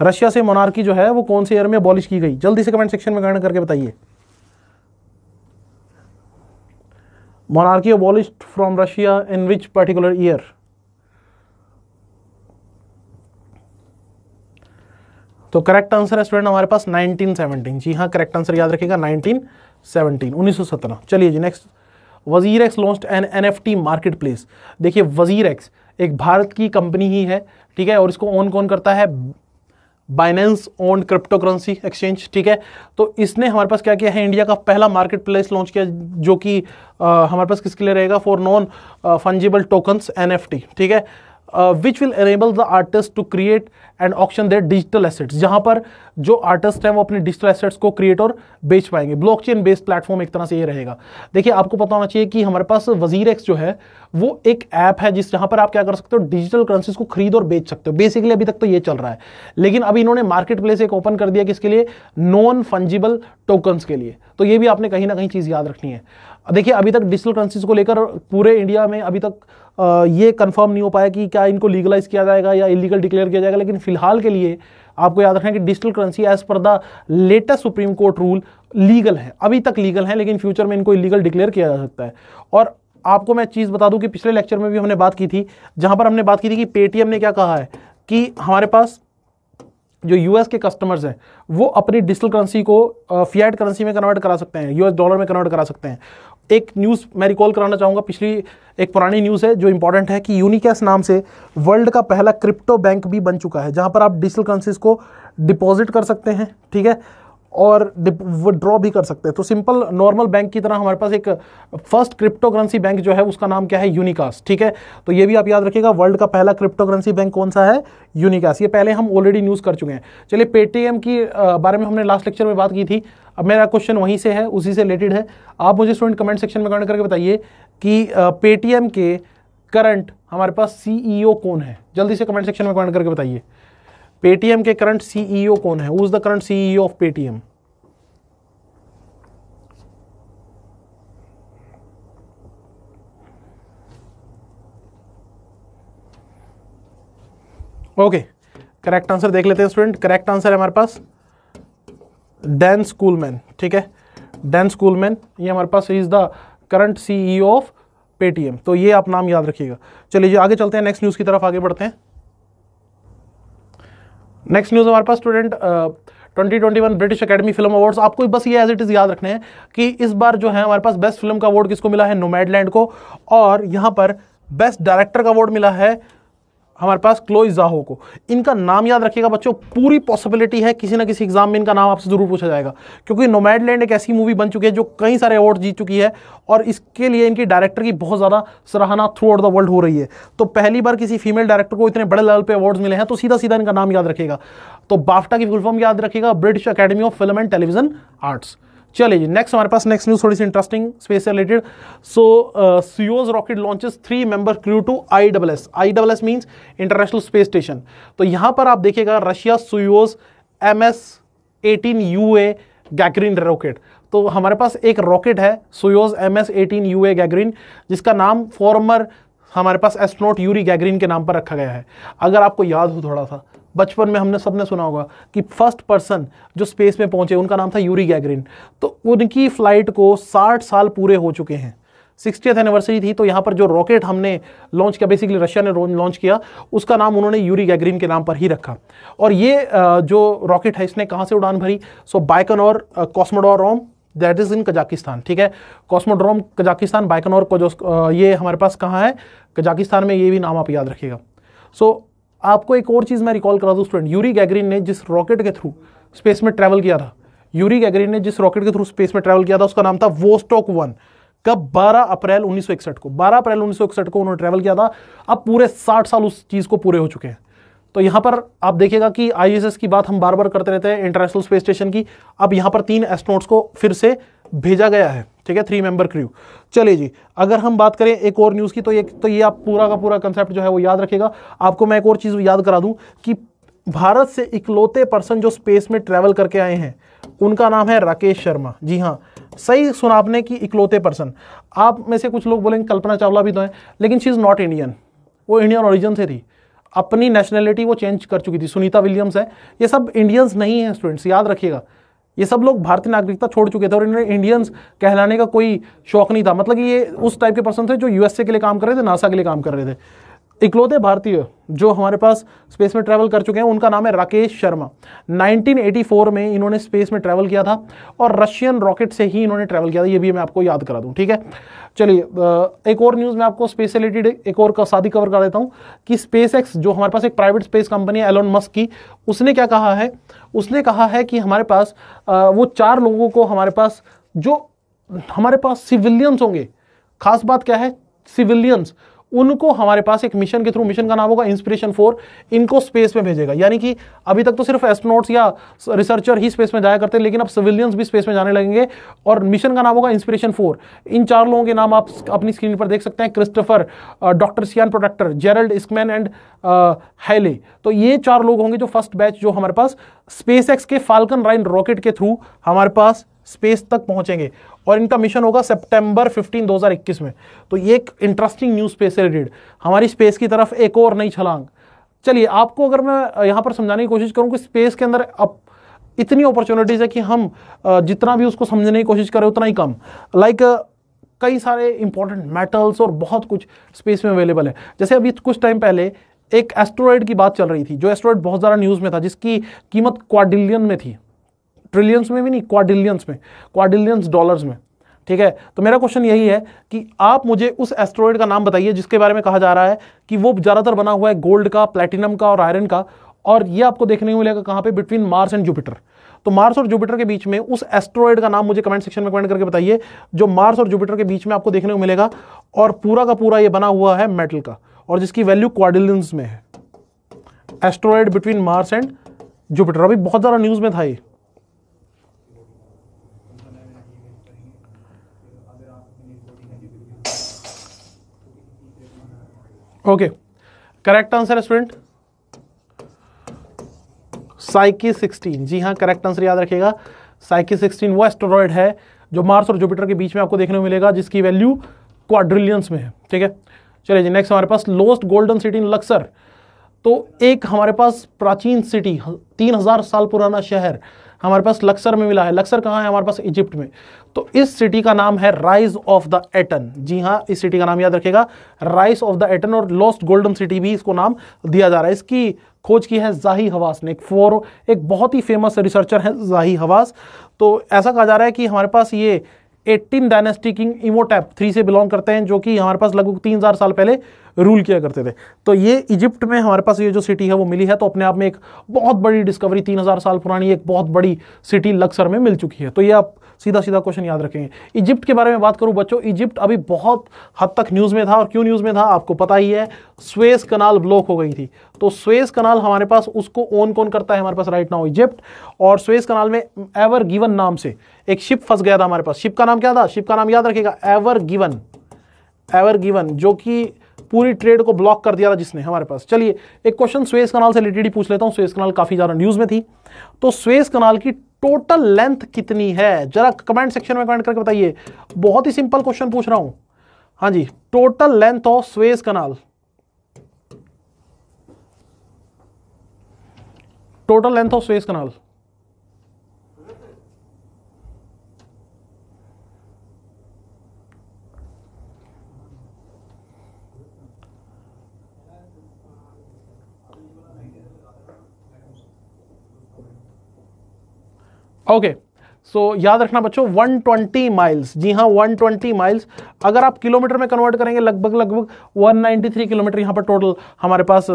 Russia से मोनार्की जो है वो कौन से ईयर में अबोलिश की गई जल्दी से कमेंट सेक्शन में कमेंट करके बताइए monarchy abolished from Russia in which particular year? तो करेक्ट आंसर है स्टूडेंट हमारे पास 1917 जी हाँ करेक्ट आंसर याद रखिएगा 1917 1917 चलिए जी next WazirX launch an N F T market place देखिए वजीर एक्स एक भारत की कंपनी ही है ठीक है और इसको ओन कौन करता है Binance own crypto currency exchange ठीक है तो इसने हमारे पास क्या किया है इंडिया का पहला मार्केट प्लेस लॉन्च किया जो कि हमारे पास किसके लिए रहेगा for non fungible tokens an ठीक है which will enable the artist to create and auction their digital assets जहां पर जो आर्टिस्ट हैं वो अपने डिजिटल एसेट्स को क्रिएट और बेच पाएंगे ब्लॉकचेन बेस्ड प्लेटफॉर्म एक तरह से ये रहेगा देखिए आपको पता होना चाहिए कि हमारे पास वजीर एक्स जो है वो एक ऐप है जिस जहां पर आप क्या कर सकते हो डिजिटल करेंसीज को खरीद और बेच सकते हो बेसिकली अभी तक तो ये चल रहा है लेकिन अभी इन्होंने मार्केट प्लेस एक ओपन कर दिया किसके लिए नॉन फंजिबल टोकन्स के लिए तो ये भी आपने कहीं ना कहीं चीज़ याद रखनी है देखिए अभी तक डिजिटल करेंसीज को लेकर पूरे इंडिया में अभी तक ये कंफर्म नहीं हो पाया कि क्या इनको लीगलाइज किया जाएगा या इलीगल डिक्लेयर किया जाएगा लेकिन फिलहाल के लिए आपको याद रखना है कि digital currency as per the latest supreme court rule legal है अभी तक लीगल है लेकिन फ्यूचर में इनको इलीगल डिक्लेयर किया जा सकता है और आपको मैं चीज़ बता दूं कि पिछले लेक्चर में भी हमने बात की थी जहां पर हमने बात की थी कि पेटीएम ने क्या कहा है कि हमारे पास जो यूएस के कस्टमर्स हैं वो अपनी डिजिटल करेंसी को फियाट करेंसी में कन्वर्ट करा सकते हैं यूएस डॉलर में कन्वर्ट करा सकते हैं एक न्यूज़ मैं रिकॉल कराना चाहूँगा पिछली एक पुरानी न्यूज़ है जो इंपॉर्टेंट है कि यूनिकैस नाम से वर्ल्ड का पहला क्रिप्टो बैंक भी बन चुका है जहाँ पर आप डिजिटल करेंसीज को डिपॉजिट कर सकते हैं ठीक है और विड्रॉ भी कर सकते हैं तो सिंपल नॉर्मल बैंक की तरह हमारे पास एक फर्स्ट क्रिप्टो करेंसी बैंक जो है उसका नाम क्या है यूनिकास ठीक है तो ये भी आप याद रखिएगा वर्ल्ड का पहला क्रिप्टो करेंसी बैंक कौन सा है यूनिकास ये पहले हम ऑलरेडी न्यूज़ कर चुके हैं चलिए पेटीएम की बारे में हमने लास्ट लेक्चर में बात की थी अब मेरा क्वेश्चन वहीं से है उसी से रिलेटेड है आप मुझे स्टूडेंट कमेंट सेक्शन में कमेंट करके बताइए कि पेटीएम के करंट हमारे पास सीईओ e कौन है जल्दी से कमेंट सेक्शन में कमेंट करके बताइए पेटीएम के करंट सीईओ e कौन है who the current CEO of Paytm okay correct answer देख लेते हैं स्टूडेंट करेक्ट आंसर है हमारे पास डैन स्कूलमैन ठीक है डैन स्कूलमैन ये हमारे पास is the current CEO of Paytm तो ये आप नाम याद रखिएगा चलिए आगे चलते हैं नेक्स्ट न्यूज़ की तरफ आगे बढ़ते हैं नेक्स्ट न्यूज़ हमारे पास student 2021 British academy film awards आपको बस ये एज इट इज़ याद रखने हैं कि इस बार जो है हमारे पास बेस्ट फिल्म का अवार्ड किसको मिला है नोमैडलैंड को और यहाँ पर बेस्ट डायरेक्टर का अवार्ड मिला है हमारे पास क्लोइ जाहो को इनका नाम याद रखिएगा बच्चों पूरी पॉसिबिलिटी है किसी ना किसी एग्जाम में इनका नाम आपसे जरूर पूछा जाएगा क्योंकि नोमैडलैंड एक ऐसी मूवी बन चुकी है जो कई सारे अवार्ड जीत चुकी है और इसके लिए इनकी डायरेक्टर की बहुत ज़्यादा सराहना थ्रू आउट द वर्ल्ड हो रही है तो पहली बार किसी फीमेल डायरेक्टर को इतने बड़े लेवल पर अवार्ड्स मिले हैं तो सीधा सीधा इनका नाम याद रखेगा तो बाफ्टा की फुलफॉर्म याद रखेगा British academy of film and television arts चलिए जी नेक्स्ट हमारे पास नेक्स्ट न्यूज थोड़ी सी इंटरेस्टिंग स्पेस से related so Soyuz rocket launches three member crew to I double S I double S means international space station तो यहां पर आप देखिएगा Russia Soyuz M S eighteen U A Gagarin rocket तो हमारे पास एक रॉकेट है Soyuz M S eighteen U A Gagarin जिसका नाम फॉर्मर हमारे पास एस्ट्रोनॉट यूरी गैग्रीन के नाम पर रखा गया है अगर आपको याद हो थोड़ा सा बचपन में हमने सबने सुना होगा कि फर्स्ट पर्सन जो स्पेस में पहुंचे उनका नाम था यूरी गैगरिन तो उनकी फ्लाइट को 60 साल पूरे हो चुके हैं सिक्सटी एनिवर्सरी थी तो यहाँ पर जो रॉकेट हमने लॉन्च किया बेसिकली रशिया ने लॉन्च किया उसका नाम उन्होंने यूरी गैगरिन के नाम पर ही रखा और ये जो रॉकेट है इसने कहाँ से उड़ान भरी सो बाइकन और cosmodrome that is in Kazakhstan ठीक है कॉस्मोड्रोम कजाकिस्तान बाइकन को जो ये हमारे पास कहाँ है कजाकिस्तान में ये भी नाम आप याद रखिएगा सो so, आपको एक और चीज़ मैं रिकॉल करा दू स्टूडेंट यूरी गैगरीन ने जिस रॉकेट के थ्रू स्पेस में ट्रैवल किया था यूरी गैगरीन ने जिस रॉकेट के थ्रू स्पेस में ट्रैवल किया था उसका नाम था वोस्टॉक वन कब 12 अप्रैल 1961 को 12 अप्रैल 1961 को उन्होंने ट्रैवल किया था अब पूरे 60 साल उस चीज़ को पूरे हो चुके हैं तो यहां पर आप देखिएगा कि आईएसएस की बात हम बार बार करते रहते हैं इंटरनेशनल स्पेस स्टेशन की अब यहां पर तीन एस्ट्रोनॉट्स को फिर से भेजा गया है ठीक है थ्री मेंबर क्रू चलिए जी अगर हम बात करें एक और न्यूज़ की तो ये तो ये आप पूरा का पूरा कंसेप्ट जो है वो याद रखेगा आपको मैं एक और चीज़ याद करा दूं कि भारत से इकलौते पर्सन जो स्पेस में ट्रैवल करके आए हैं उनका नाम है राकेश शर्मा जी हाँ सही सुना आपने कि इकलौते पर्सन आप में से कुछ लोग बोलेंगे कल्पना चावला भी तो हैं लेकिन शी इज़ नॉट इंडियन वो इंडियन ओरिजिन से थी अपनी नेशनैलिटी वो चेंज कर चुकी थी सुनीता विलियम्स है ये सब इंडियंस नहीं हैं स्टूडेंट्स याद रखिएगा ये सब लोग भारतीय नागरिकता छोड़ चुके थे और इन्होंने इंडियंस कहलाने का कोई शौक नहीं था मतलब ये उस टाइप के पर्सन थे जो यूएसए के लिए काम कर रहे थे नासा के लिए काम कर रहे थे इकलौते भारतीय जो हमारे पास स्पेस में ट्रैवल कर चुके हैं उनका नाम है राकेश शर्मा 1984 में इन्होंने स्पेस में ट्रैवल किया था और रशियन रॉकेट से ही इन्होंने ट्रैवल किया था ये भी मैं आपको याद करा दूं ठीक है चलिए एक और न्यूज़ में आपको स्पेस रिलेटेड एक और का शादी कवर कर देता हूँ कि स्पेस एक्स जो हमारे पास एक प्राइवेट स्पेस कंपनी है एलोन मस्क की उसने क्या कहा है उसने कहा है कि हमारे पास वो चार लोगों को हमारे पास जो हमारे पास सिविलियंस होंगे खास बात क्या है सिविलियंस उनको हमारे पास एक मिशन के थ्रू मिशन का नाम होगा इंस्पिरेशन फोर इनको स्पेस में भेजेगा यानी कि अभी तक तो सिर्फ एस्ट्रोनॉट्स या रिसर्चर ही स्पेस में जाया करते हैं लेकिन अब सिविलियंस भी स्पेस में जाने लगेंगे और मिशन का नाम होगा इंस्पिरेशन फोर इन चार लोगों के नाम आप अपनी स्क्रीन पर देख सकते हैं क्रिस्टोफर डॉक्टर सियान प्रोडक्टर जेरल्ड स्कमैन एंड हैले तो ये चार लोग होंगे जो फर्स्ट बैच जो हमारे पास स्पेस के फाल्कन राइन रॉकेट के थ्रू हमारे पास स्पेस तक पहुंचेंगे और इनका मिशन होगा सितंबर 15 2021 में तो ये एक इंटरेस्टिंग न्यूज़ स्पेस से रिलेटेड हमारी स्पेस की तरफ एक और नई छलांग चलिए आपको अगर मैं यहाँ पर समझाने की कोशिश करूँ कि स्पेस के अंदर अब इतनी अपॉर्चुनिटीज़ है कि हम जितना भी उसको समझने की कोशिश करें उतना ही कम लाइक like, कई सारे इंपॉर्टेंट मेटल्स और बहुत कुछ स्पेस में अवेलेबल है जैसे अभी कुछ टाइम पहले एक एस्ट्रॉयड की बात चल रही थी जो एस्ट्रॉयड बहुत ज़्यादा न्यूज़ में था जिसकी कीमत क्वाडिलियन में थी ट्रिलियंस में भी नहीं क्वाडिलियंस में क्वाडिलियंस डॉलर्स में ठीक है तो मेरा क्वेश्चन यही है कि आप मुझे उस एस्ट्रॉयड का नाम बताइए जिसके बारे में कहा जा रहा है कि वो ज़्यादातर बना हुआ है गोल्ड का प्लेटिनम का और आयरन का और ये आपको देखने को मिलेगा कहाँ पे बिटवीन मार्स एंड जुपिटर तो मार्स और जुपिटर के बीच में उस एस्ट्रॉयड का नाम मुझे कमेंट सेक्शन में कमेंट करके बताइए जो मार्स और जुपिटर के बीच में आपको देखने को मिलेगा और पूरा का पूरा ये बना हुआ है मेटल का और जिसकी वैल्यू क्वाडिलियंस में है asteroid between Mars and Jupiter अभी बहुत ज़्यादा न्यूज़ में था ये ओके करेक्ट आंसर है स्टूडेंट साइकी 16 जी हाँ करेक्ट आंसर याद रखिएगा साइकी 16 वो एस्टोरॉयड है जो मार्स और जुपिटर के बीच में आपको देखने को मिलेगा जिसकी वैल्यू क्वाड्रिलियंस में है ठीक है चलिए जी नेक्स्ट हमारे पास lost golden city in Luxor तो एक हमारे पास प्राचीन सिटी तीन हजार साल पुराना शहर हमारे पास लक्सर में मिला है लक्सर कहाँ है हमारे पास इजिप्ट में तो इस सिटी का नाम है राइज ऑफ द एटन जी हाँ इस सिटी का नाम याद रखेगा राइज ऑफ द एटन और लॉस्ट गोल्डन सिटी भी इसको नाम दिया जा रहा है इसकी खोज की है जाही हवास ने एक फोर एक बहुत ही फेमस रिसर्चर है जाही हवास तो ऐसा कहा जा रहा है कि हमारे पास ये eighteen dynasty king Imhotep three से बिलोंग करते हैं जो कि हमारे पास लगभग तीन हज़ार साल पहले रूल किया करते थे तो ये इजिप्ट में हमारे पास ये जो सिटी है वो मिली है तो अपने आप में एक बहुत बड़ी डिस्कवरी तीन हज़ार साल पुरानी एक बहुत बड़ी सिटी लक्सर में मिल चुकी है तो ये आप सीधा सीधा क्वेश्चन याद रखेंगे इजिप्ट के बारे में बात करूं बच्चों इजिप्ट अभी बहुत हद तक न्यूज़ में था और क्यों न्यूज़ में था आपको पता ही है स्वेस कनाल ब्लॉक हो गई थी तो स्वेस कनाल हमारे पास उसको ओन कौन करता है हमारे पास राइट नाउ इजिप्ट और स्वेस कनाल में एवर गिवन नाम से एक शिप फंस गया था हमारे पास शिप का नाम क्या था शिप का नाम याद रखेगा एवर गिवन एवर गिवन जो कि पूरी ट्रेड को ब्लॉक कर दिया था जिसने हमारे पास चलिए एक क्वेश्चन स्वेस कनाल से रिलेटेड ही पूछ लेता हूं स्वेस कनाल काफ़ी ज़्यादा न्यूज़ में थी तो स्वेस कनाल की टोटल लेंथ कितनी है जरा कमेंट सेक्शन में कमेंट करके बताइए बहुत ही सिंपल क्वेश्चन पूछ रहा हूं हाँ जी total length of Suez canal total length of Suez canal okay so so, याद रखना बच्चों 120 माइल्स जी हाँ 120 माइल्स अगर आप किलोमीटर में कन्वर्ट करेंगे लगभग लगभग 193 किलोमीटर यहाँ पर टोटल हमारे पास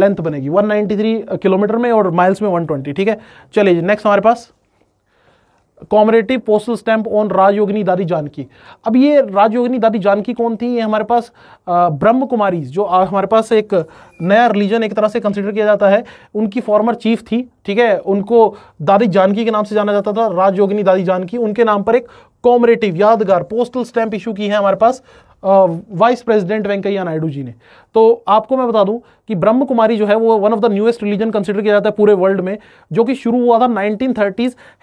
लेंथ बनेगी 193 किलोमीटर में और माइल्स में 120 ठीक है चलिए नेक्स्ट हमारे पास commemorative postal stamp on Rajyogini Dadi Janki अब ये राजयोगिनी दादी जानकी कौन थी ये हमारे पास ब्रह्म कुमारी जो हमारे पास एक नया रिलीजन एक तरह से कंसिडर किया जाता है उनकी फॉर्मर चीफ थी ठीक है उनको दादी जानकी के नाम से जाना जाता था राजयोगिनी दादी जानकी उनके नाम पर एक कॉमरेटिव यादगार पोस्टल स्टैंप इशू की है हमारे पास वाइस प्रेसिडेंट वेंकैया नायडू जी ने तो आपको मैं बता दूं कि ब्रह्म कुमारी जो है वो one of the newest religion consider किया जाता है पूरे वर्ल्ड में जो कि शुरू हुआ था नाइनटीन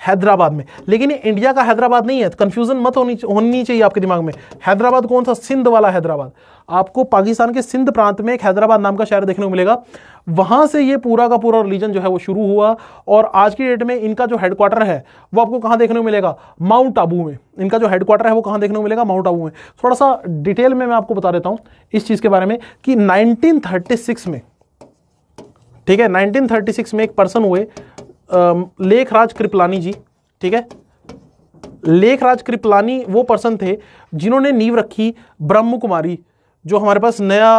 हैदराबाद में लेकिन ये इंडिया का हैदराबाद नहीं है कन्फ्यूजन तो मत होनी होनी चाहिए आपके दिमाग में हैदराबाद कौन सा सिंध वाला हैदराबाद आपको पाकिस्तान के सिंध प्रांत में एक हैदराबाद नाम का शहर देखने को मिलेगा वहां से ये पूरा का पूरा रिलीजन जो है वो शुरू हुआ और आज की डेट में इनका जो हेडक्वार्टर है वो आपको कहाँ देखने को मिलेगा माउंट आबू में इनका जो हेडक्वार्टर है वो कहाँ देखने को मिलेगा माउंट आबू में थोड़ा सा डिटेल में मैं आपको बता देता हूँ इस चीज़ के बारे में कि नाइनटीन में ठीक है नाइनटीन में एक पर्सन हुए लेखराज कृपलानी जी ठीक है लेखराज कृपलानी वो पर्सन थे जिन्होंने नींव रखी ब्रह्म कुमारी जो हमारे पास नया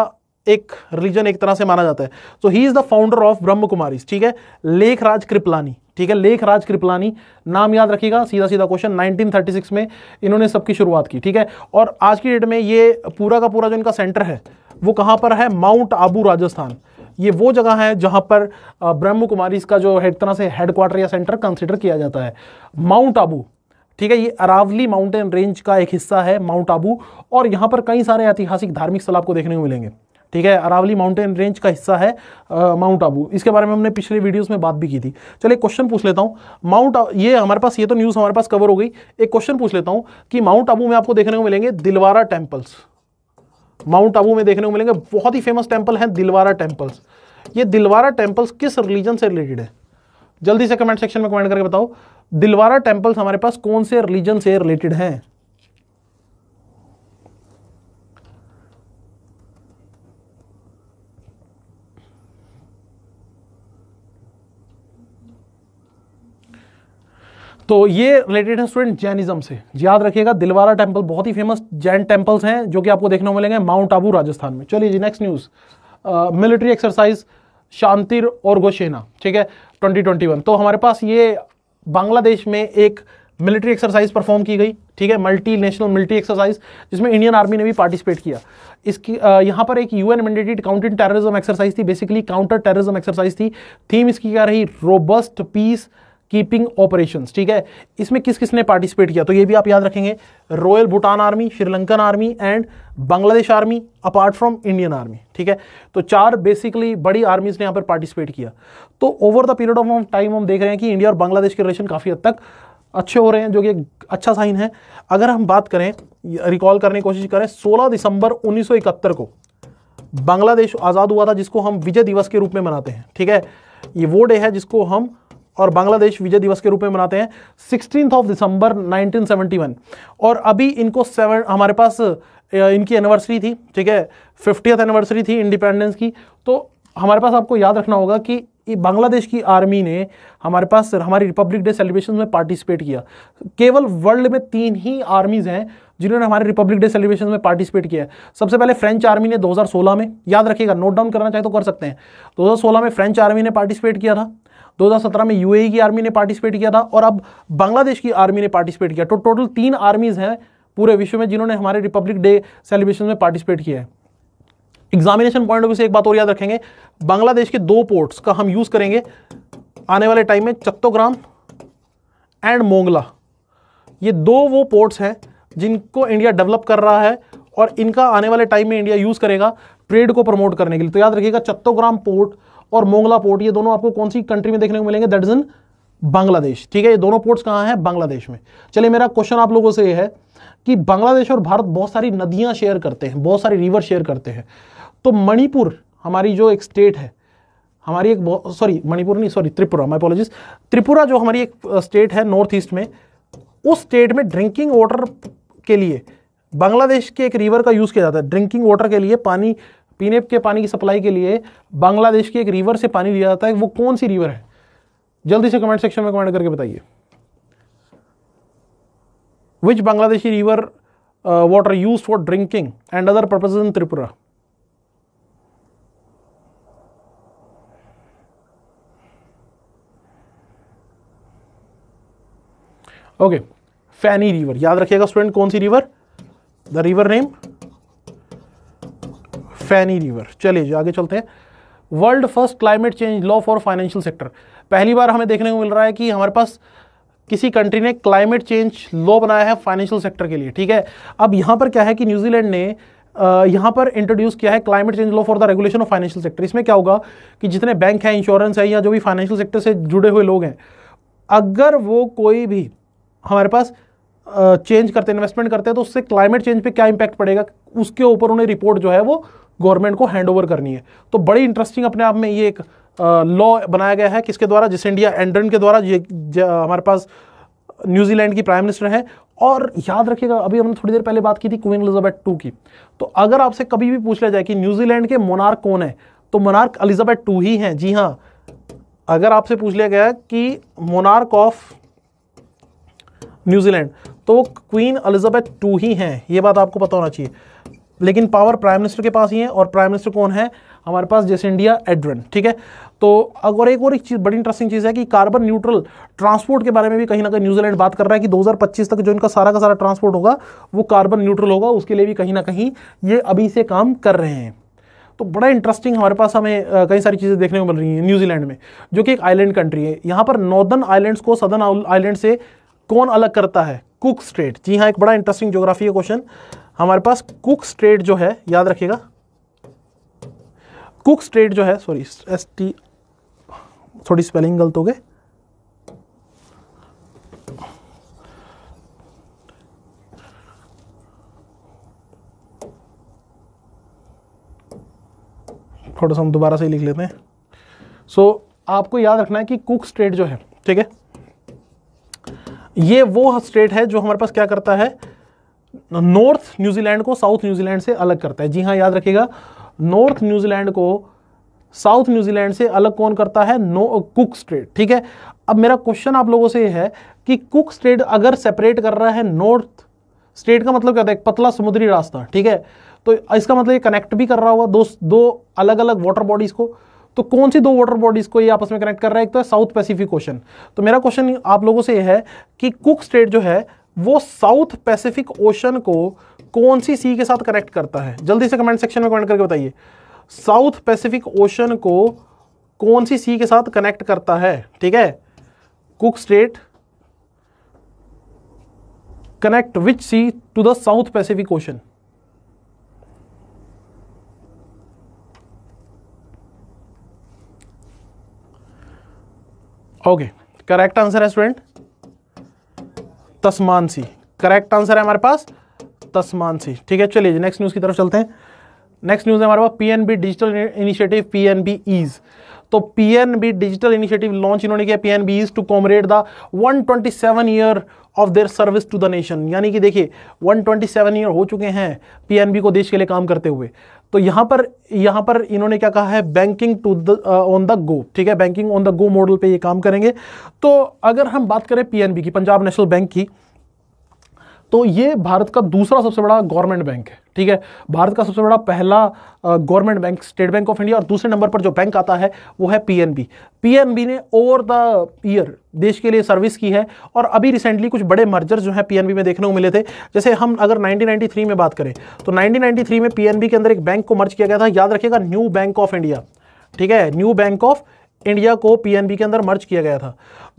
एक रिलीजन एक तरह से माना जाता है so he is the founder of Brahma Kumari ठीक है लेखराज कृपलानी ठीक है लेखराज कृपलानी नाम याद रखिएगा सीधा सीधा क्वेश्चन 1936 में इन्होंने सबकी शुरुआत की ठीक है और आज की डेट में ये पूरा का पूरा जो इनका सेंटर है वो कहाँ पर है माउंट आबू राजस्थान ये वो जगह है जहाँ पर ब्रह्म कुमारी इसका जो है तरह से हेडक्वार्टर या सेंटर कंसिडर किया जाता है माउंट आबू ठीक है ये अरावली माउंटेन रेंज का एक हिस्सा है माउंट आबू और यहाँ पर कई सारे ऐतिहासिक धार्मिक स्थल आपको देखने को मिलेंगे ठीक है अरावली माउंटेन रेंज का हिस्सा है माउंट आबू इसके बारे में हमने पिछले वीडियोस में बात भी की थी चलिए क्वेश्चन पूछ लेता हूँ माउंट ये हमारे पास ये तो न्यूज़ हमारे पास कवर हो गई एक क्वेश्चन पूछ लेता हूँ कि माउंट आबू में आपको देखने को मिलेंगे दिलवारा टेम्पल्स माउंट आबू में देखने को मिलेंगे बहुत ही फेमस टेम्पल है दिलवारा टेम्पल्स ये दिलवारा टेम्पल्स किस रिलीजन से रिलेटेड है जल्दी से कमेंट सेक्शन में कमेंट करके बताओ दिलवारा टेम्पल्स हमारे पास कौन से रिलीजन से रिलेटेड हैं तो ये रिलेटेड है स्टूडेंट जैनिज्म से याद रखिएगा दिलवारा टेम्पल बहुत ही फेमस जैन टेम्पल्स हैं जो कि आपको देखने को मिलेंगे माउंट आबू राजस्थान में चलिए जी नेक्स्ट न्यूज़ मिलिट्री एक्सरसाइज शांतिर और गोशेना ठीक है 2021 तो हमारे पास ये बांग्लादेश में एक मिलिट्री एक्सरसाइज परफॉर्म की गई ठीक है मल्टी नेशनल मिलिट्री एक्सरसाइज जिसमें इंडियन आर्मी ने भी पार्टिसिपेट किया इसकी यहाँ पर एक UN mandated counter terrorism exercise थी बेसिकली काउंटर टेररिज्म एक्सरसाइज थी थीम इसकी क्या रही रोबस्ट पीस कीपिंग ऑपरेशन ठीक है इसमें किस किसने पार्टिसिपेट किया तो ये भी आप याद रखेंगे royal Bhutan army Sri Lankan army and Bangladesh army apart from Indian army ठीक है तो चार बेसिकली बड़ी आर्मीज ने यहाँ पर पार्टिसिपेट किया तो over the period of time हम देख रहे हैं कि इंडिया और बांग्लादेश के रिलेशन काफ़ी हद तक अच्छे हो रहे हैं जो कि अच्छा साइन है अगर हम बात करें रिकॉल करने की कोशिश करें 16 दिसंबर 1971 को बांग्लादेश आज़ाद हुआ था जिसको हम विजय दिवस के रूप में मनाते हैं ठीक है ये वो डे है जिसको हम और बांग्लादेश विजय दिवस के रूप में मनाते हैं सिक्सटीन ऑफ दिसंबर 1971 और अभी इनको सेवन हमारे पास इनकी एनिवर्सरी थी ठीक है फिफ्टियथ एनिवर्सरी थी इंडिपेंडेंस की तो हमारे पास आपको याद रखना होगा कि बांग्लादेश की आर्मी ने हमारे पास हमारी रिपब्लिक डे सेलिब्रेशन में पार्टिसिपेट किया केवल वर्ल्ड में तीन ही आर्मीज़ हैं जिन्होंने हमारे रिपब्लिक डे सेलिब्रेशन में पार्टिसिपेट किया है सबसे पहले फ्रेंच आर्मी ने 2016 में याद रखिएगा नोट डाउन करना चाहे तो कर सकते हैं 2016 में फ्रेंच आर्मी ने पार्टिसिपेट किया था 2017 में यूएई की आर्मी ने पार्टिसिपेट किया था और अब बांग्लादेश की आर्मी ने पार्टिसिपेट किया तो टोटल तीन आर्मीज़ हैं पूरे विश्व में जिन्होंने हमारे रिपब्लिक डे सेलिब्रेशन में पार्टिसिपेट किया है एग्जामिनेशन पॉइंट ऑफ व्यू से एक बात और याद रखेंगे बांग्लादेश के दो पोर्ट्स का हम यूज़ करेंगे आने वाले टाइम में चत्तोग्राम एंड मोंगला ये दो वो पोर्ट्स हैं जिनको इंडिया डेवलप कर रहा है और इनका आने वाले टाइम में इंडिया यूज़ करेगा ट्रेड को प्रमोट करने के लिए तो याद रखिएगा चत्तोग्राम पोर्ट और मोंगला पोर्ट ये दोनों आपको कौन सी कंट्री में देखने को मिलेंगे दैट इज इन बांग्लादेश ठीक है ये दोनों पोर्ट्स कहाँ हैं बांग्लादेश में चलिए मेरा क्वेश्चन आप लोगों से ये है कि बांग्लादेश और भारत बहुत सारी नदियाँ शेयर करते हैं बहुत सारी रिवर शेयर करते हैं तो मणिपुर हमारी जो एक स्टेट है हमारी एक सॉरी मणिपुर नहीं sorry Tripura my apologies Tripura जो हमारी एक स्टेट है नॉर्थ ईस्ट में उस स्टेट में ड्रिंकिंग वाटर के लिए बांग्लादेश के एक रिवर का यूज़ किया जाता है ड्रिंकिंग वाटर के लिए पानी पीने के पानी की सप्लाई के लिए बांग्लादेश की एक रिवर से पानी लिया जाता है वो कौन सी रिवर है जल्दी से कमेंट सेक्शन में कमेंट करके बताइए which Bangladeshi river water use for drinking and other purpose in Tripura okay Feni river याद रखिएगा स्टूडेंट कौन सी river the river name Feni river चलिए आगे चलते हैं world first climate change law for financial sector पहली बार हमें देखने को मिल रहा है कि हमारे पास किसी कंट्री ने क्लाइमेट चेंज लॉ बनाया है फाइनेंशियल सेक्टर के लिए ठीक है अब यहाँ पर क्या है कि न्यूजीलैंड ने यहाँ पर इंट्रोड्यूस किया है climate change law for the regulation of financial sector इसमें क्या होगा कि जितने बैंक हैं इंश्योरेंस है या जो भी फाइनेंशियल सेक्टर से जुड़े हुए लोग हैं अगर वो कोई भी हमारे पास चेंज करते इन्वेस्टमेंट करते हैं तो उससे क्लाइमेट चेंज पे क्या इंपैक्ट पड़ेगा उसके ऊपर उन्हें रिपोर्ट जो है वो गवर्नमेंट को हैंड ओवर करनी है तो बड़ी इंटरेस्टिंग अपने आप में ये एक लॉ बनाया गया है किसके द्वारा जिस इंडिया एंड्रन के द्वारा ये हमारे पास न्यूजीलैंड की प्राइम मिनिस्टर है और याद रखिएगा अभी हमने थोड़ी देर पहले बात की थी क्वीन एलिजाबेथ टू की तो अगर आपसे कभी भी पूछ लिया जाए कि न्यूजीलैंड के मोनार्क कौन है तो मोनार्क एलिजाबेथ टू ही हैं जी हाँ अगर आपसे पूछ लिया गया कि मोनार्क ऑफ न्यूजीलैंड तो क्वीन एलिजाबेथ टू ही हैं ये बात आपको पता होना चाहिए लेकिन पावर प्राइम मिनिस्टर के पास ही है और प्राइम मिनिस्टर कौन है हमारे पास जैसे इंडिया एड्रन ठीक है तो अगर एक और एक चीज़ बड़ी इंटरेस्टिंग चीज़ है कि कार्बन न्यूट्रल ट्रांसपोर्ट के बारे में भी कहीं ना कहीं न्यूजीलैंड बात कर रहा है कि 2025 तक जो इनका सारा का सारा ट्रांसपोर्ट होगा वो कार्बन न्यूट्रल होगा उसके लिए भी कहीं ना कहीं ये अभी से काम कर रहे हैं तो बड़ा इंटरेस्टिंग हमारे पास हमें कई सारी चीज़ें देखने को मिल रही हैं न्यूजीलैंड में जो कि एक आइलैंड कंट्री है यहाँ पर नॉर्दर्न आइलैंड्स को सदर्न आइलैंड से कौन अलग करता है कुक स्टेट जी हाँ एक बड़ा इंटरेस्टिंग जोग्राफी है क्वेश्चन हमारे पास कुक स्ट्रेट जो है याद रखिएगा कुक स्ट्रेट जो है सॉरी एस टी थोड़ी स्पेलिंग गलत हो गए थोड़ा सा हम दोबारा से ही लिख लेते हैं सो so, आपको याद रखना है कि कुक स्ट्रेट जो है ठीक है ये वो स्ट्रेट है जो हमारे पास क्या करता है नॉर्थ न्यूजीलैंड को साउथ न्यूजीलैंड से अलग करता है जी हाँ याद रखिएगा नॉर्थ न्यूजीलैंड को साउथ न्यूजीलैंड से अलग कौन करता है नो कुक स्ट्रेट ठीक है अब मेरा क्वेश्चन आप लोगों से यह है कि कुक स्ट्रेट अगर सेपरेट कर रहा है नॉर्थ स्टेट का मतलब क्या था है पतला समुद्री रास्ता ठीक है तो इसका मतलब ये कनेक्ट भी कर रहा होगा दो दो अलग अलग वाटर बॉडीज़ को तो कौन सी दो वाटर बॉडीज़ को ये आपस में कनेक्ट कर रहा है एक तो है साउथ पैसिफिक ओशन तो मेरा क्वेश्चन आप लोगों से यह है कि कुक स्टेट जो है वो साउथ पैसिफिक ओशन को कौन सी सी के साथ कनेक्ट करता है जल्दी से कमेंट सेक्शन में कमेंट करके बताइए साउथ पैसिफिक ओशन को कौन सी सी के साथ कनेक्ट करता है ठीक है Cook strait connect which sea to the south pacific ocean okay correct answer है स्टूडेंट तस्मानसी करेक्ट आंसर है हमारे पास तस्मानसी ठीक है चलिए नेक्स्ट न्यूज़ की तरफ चलते हैं नेक्स्ट न्यूज़ है हमारे पास PNB digital initiative PNB ease तो पीएनबी डिजिटल इनिशिएटिव लॉन्च इन्होंने किया PNB ease to commemorate the 127 year of their service to the nation यानी कि देखिए 127 ईयर हो चुके हैं पीएनबी को देश के लिए काम करते हुए तो यहां पर यहां पर इन्होंने क्या कहा है banking to the on the go ठीक है banking on the go model पे ये काम करेंगे तो अगर हम बात करें पीएनबी की पंजाब नेशनल बैंक की तो ये भारत का दूसरा सबसे बड़ा गवर्नमेंट बैंक है ठीक है भारत का सबसे बड़ा पहला government bank state bank of India और दूसरे नंबर पर जो बैंक आता है वो है पीएनबी पीएनबी ने ओवर द ईयर देश के लिए सर्विस की है और अभी रिसेंटली कुछ बड़े मर्जर जो हैं पीएनबी में देखने को मिले थे जैसे हम अगर 1993 में बात करें तो 1993 में पीएनबी के अंदर एक बैंक को मर्ज किया गया था याद रखिएगा न्यू बैंक ऑफ इंडिया ठीक है न्यू बैंक ऑफ इंडिया को पीएनबी के अंदर मर्ज किया गया था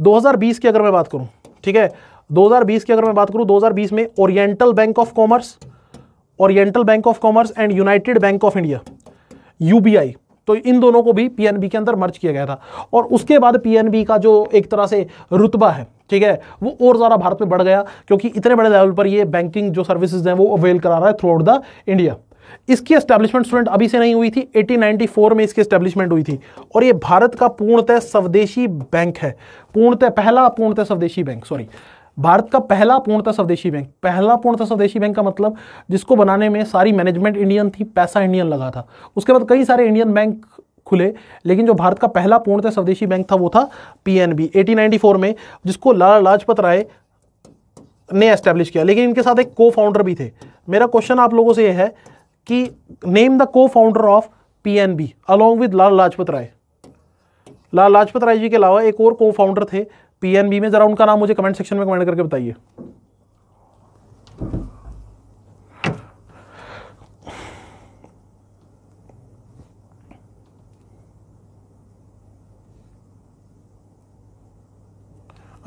2020 की अगर मैं बात करूं ठीक है 2020 की अगर मैं बात करूं 2020 में oriental bank of commerce oriental bank of commerce and united bank of India UBI तो इन दोनों को भी पीएनबी के अंदर मर्ज किया गया था और उसके बाद पीएनबी का जो एक तरह से रुतबा है ठीक है वो और ज़्यादा भारत में बढ़ गया क्योंकि इतने बड़े लेवल पर ये बैंकिंग जो सर्विसेज हैं वो अवेल करा रहा है थ्रू आउट द इंडिया इसकी एस्टैब्लिशमेंट स्टूडेंट अभी से नहीं हुई थी 1894 में इसकी एस्टैब्लिशमेंट हुई थी और ये भारत का पूर्णतः स्वदेशी बैंक है पूर्णतः पहला पूर्णतः स्वदेशी बैंक सॉरी भारत का पहला पूर्णतः स्वदेशी बैंक पहला पूर्णतः स्वदेशी बैंक का मतलब जिसको बनाने में सारी मैनेजमेंट इंडियन थी पैसा इंडियन लगा था उसके बाद कई सारे इंडियन बैंक खुले लेकिन जो भारत का पहला पूर्णतः स्वदेशी बैंक था वो था पीएनबी 1894 में जिसको लाला लाजपत राय ने एस्टेब्लिश किया लेकिन इनके साथ एक को फाउंडर भी थे मेरा क्वेश्चन आप लोगों से यह है कि name the co founder of PNB along with Lal Lajpat Rai Lal Lajpat Rai ji के अलावा एक और को फाउंडर थे पीएनबी में जरा उनका नाम मुझे कमेंट सेक्शन में कमेंट करके बताइए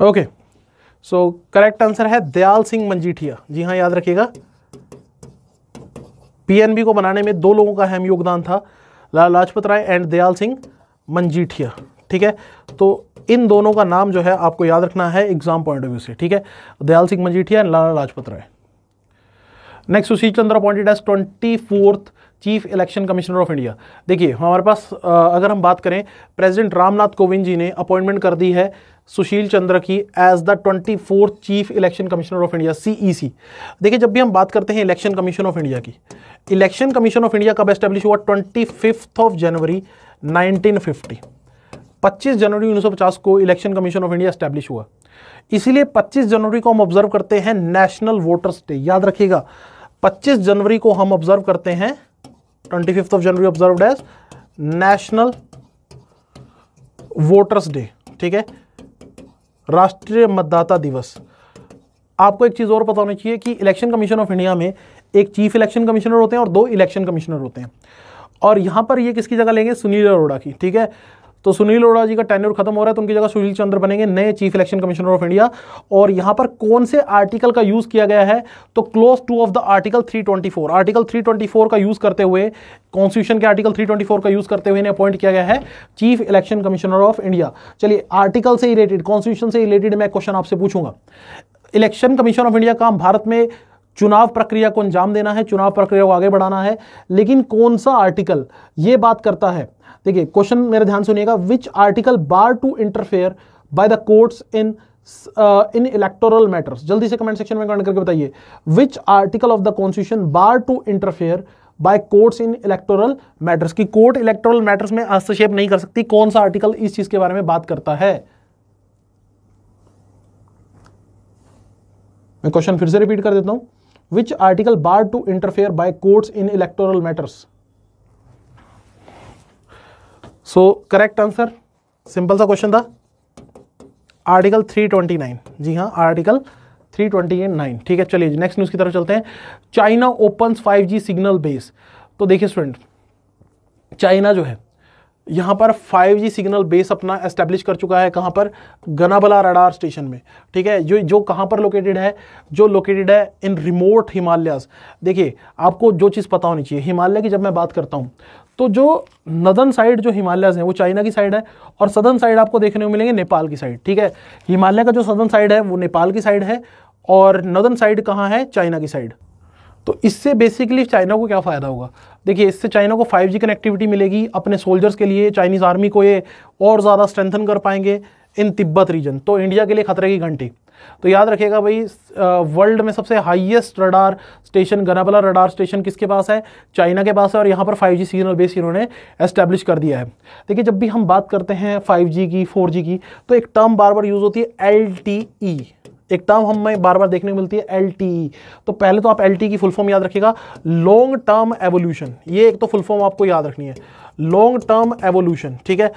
ओके सो करेक्ट आंसर है दयाल सिंह मंजीठिया जी हां याद रखिएगा पीएनबी को बनाने में दो लोगों का अहम योगदान था लाल लाजपत राय एंड दयाल सिंह मंजीठिया ठीक है तो इन दोनों का नाम जो है आपको याद रखना है एग्जाम पॉइंट ऑफ व्यू से ठीक है Dayal Singh Majithia and Lala Lajpat Rai next Sushil Chandra appointed as twenty fourth chief election commissioner of India देखिए हमारे पास अगर हम बात करें प्रेसिडेंट रामनाथ कोविंद जी ने अपॉइंटमेंट कर दी है सुशील चंद्र की as the twenty fourth chief election commissioner of India CEC देखिए जब भी हम बात करते हैं इलेक्शन कमीशन ऑफ इंडिया की इलेक्शन कमीशन ऑफ इंडिया कब एस्टेब्लिश हुआ twenty fifth of January nineteen 25 जनवरी 1950 को election commission of India establish हुआ इसीलिए 25 जनवरी को हम ऑब्जर्व करते हैं नेशनल वोटर्स डे याद रखिएगा 25 जनवरी को हम ऑब्जर्व करते हैं twenty fifth of January observe as national voters day ठीक है राष्ट्रीय मतदाता दिवस आपको एक चीज़ और पता होनी चाहिए कि इलेक्शन कमीशन ऑफ इंडिया में एक चीफ इलेक्शन कमिश्नर होते हैं और दो इलेक्शन कमिश्नर होते हैं और यहां पर ये किसकी जगह लेंगे सुनील अरोड़ा की ठीक है तो सुनील अरोड़ा जी का टेन्योर खत्म हो रहा है तो उनकी जगह सुशील चंद्र बनेंगे नए chief election commissioner of India और यहां पर कौन से आर्टिकल का यूज किया गया है तो close to of the article 324 article 324 का यूज करते हुए कॉन्स्टिट्यूशन के आर्टिकल 324 का यूज करते हुए इन्हें अपॉइंट किया गया है chief election commissioner of India चलिए आर्टिकल से रिलेटेड कॉन्स्टिट्यूशन से रिलेटेड मैं क्वेश्चन आपसे पूछूंगा इलेक्शन कमीशन ऑफ इंडिया काम भारत में चुनाव प्रक्रिया को अंजाम देना है चुनाव प्रक्रिया को आगे बढ़ाना है लेकिन कौन सा आर्टिकल ये बात करता है देखिए क्वेश्चन मेरा ध्यान सुनिएगा which article bar to interfere by the courts in in electoral matters जल्दी से कमेंट सेक्शन में कमेंट करके बताइए which article of the constitution bar to interfere by courts in electoral matters की कोर्ट इलेक्टोरल मैटर्स में हस्तक्षेप नहीं कर सकती कौन सा आर्टिकल इस चीज के बारे में बात करता है मैं क्वेश्चन फिर से रिपीट कर देता हूं which article bar to interfere by courts in electoral matters so correct answer simple सा क्वेश्चन था आर्टिकल 329 जी हाँ आर्टिकल 329 ठीक है चलिए नेक्स्ट न्यूज़ की तरफ चलते हैं China open 5G signal base तो देखिए स्टूडेंट चाइना जो है यहाँ पर 5G सिग्नल बेस अपना एस्टेब्लिश कर चुका है कहाँ पर गनाबला रडार स्टेशन में ठीक है जो जो कहाँ पर लोकेटेड है जो लोकेटेड है इन रिमोट हिमालयस देखिए आपको जो चीज़ पता होनी चाहिए हिमालय की जब मैं बात करता हूँ तो जो नदन साइड जो हिमालयस है वो चाइना की साइड है और सदन साइड आपको देखने को मिलेंगे नेपाल की साइड ठीक है हिमालय का जो सदन साइड है वो नेपाल की साइड है और नदन साइड कहाँ है चाइना की साइड तो इससे बेसिकली चाइना को क्या फ़ायदा होगा देखिए इससे चाइना को 5G कनेक्टिविटी मिलेगी अपने सोल्जर्स के लिए चाइनीज़ आर्मी को ये और ज़्यादा स्ट्रेंथन कर पाएंगे इन तिब्बत रीजन तो इंडिया के लिए खतरे की घंटी तो याद रखिएगा भाई वर्ल्ड में सबसे हाईएस्ट रडार स्टेशन गनाबला रडार स्टेशन किसके पास है चाइना के पास है और यहाँ पर 5G सिग्नल बेस इन्होंने एस्टेब्लिश कर दिया है देखिए जब भी हम बात करते हैं 5G की 4G की तो एक टर्म बार बार यूज़ होती है एल e। एक टर्म हमें बार बार देखने को मिलती है एल e। तो पहले तो आप एल e की फुल फॉर्म याद रखिएगा लॉन्ग टर्म एवोल्यूशन ये एक तो फुल फॉर्म आपको याद रखनी है लॉन्ग टर्म एवोल्यूशन ठीक है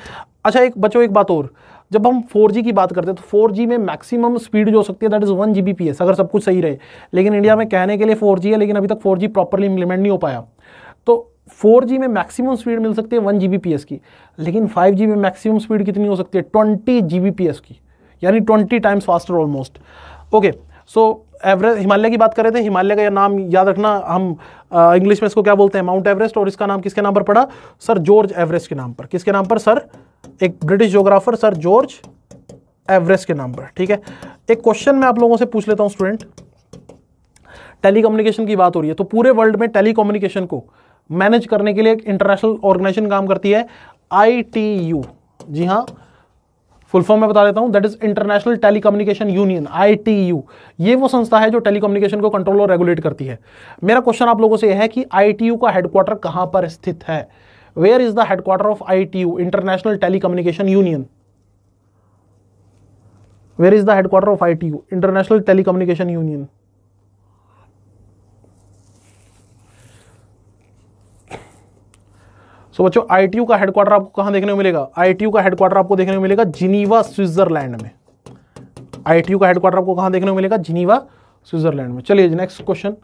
अच्छा एक बच्चों एक बात और जब हम 4G की बात करते हैं तो 4G में मैक्सिमम स्पीड जो हो सकती है that is one G B अगर सब कुछ सही रहे लेकिन इंडिया में कहने के लिए 4G है लेकिन अभी तक 4G प्रॉपरली इम्प्लीमेंट नहीं हो पाया तो 4G में मैक्सिमम स्पीड मिल सकती है वन जी की लेकिन 5G में मैक्सिमम स्पीड कितनी हो सकती है ट्वेंटी जी की यानी twenty times faster almost okay so Everest Himalaya की बात कर रहे थे हिमालय का नाम याद रखना हम इंग्लिश में इसको क्या बोलते हैं माउंट एवरेस्ट और इसका नाम किसके नाम पर पड़ा सर जॉर्ज एवरेस्ट के नाम पर किसके नाम पर सर एक British geographer sir George Everest के नाम पर ठीक है एक क्वेश्चन मैं आप लोगों से पूछ लेता हूं स्टूडेंट टेलीकम्युनिकेशन की बात हो रही है तो पूरे वर्ल्ड में टेलीकम्युनिकेशन को मैनेज करने के लिए एक इंटरनेशनल ऑर्गेनाइजेशन काम करती है आई जी हाँ फुल फॉर्म में बता देता हूं that is international telecommunication union ITU ये वो संस्था है जो टेलीकम्युनिकेशन को कंट्रोल और रेगुलेट करती है मेरा क्वेश्चन आप लोगों से यह है कि आईटीयू का हेडक्वार्टर कहां पर स्थित है where is the headquarter of I ITU international telecommunication union where is the headquarter of I ITU international telecommunication union so बच्चों आईटीयू का हेडक्वार्टर आपको कहां देखने को मिलेगा आईटीयू का हेडक्वार्टर आपको देखने को मिलेगा जिनीवा स्विट्जरलैंड में यू का हेडक्वार्टर आपको कहां देखने को मिलेगा जिनीवा स्विट्जरलैंड में चलिए next question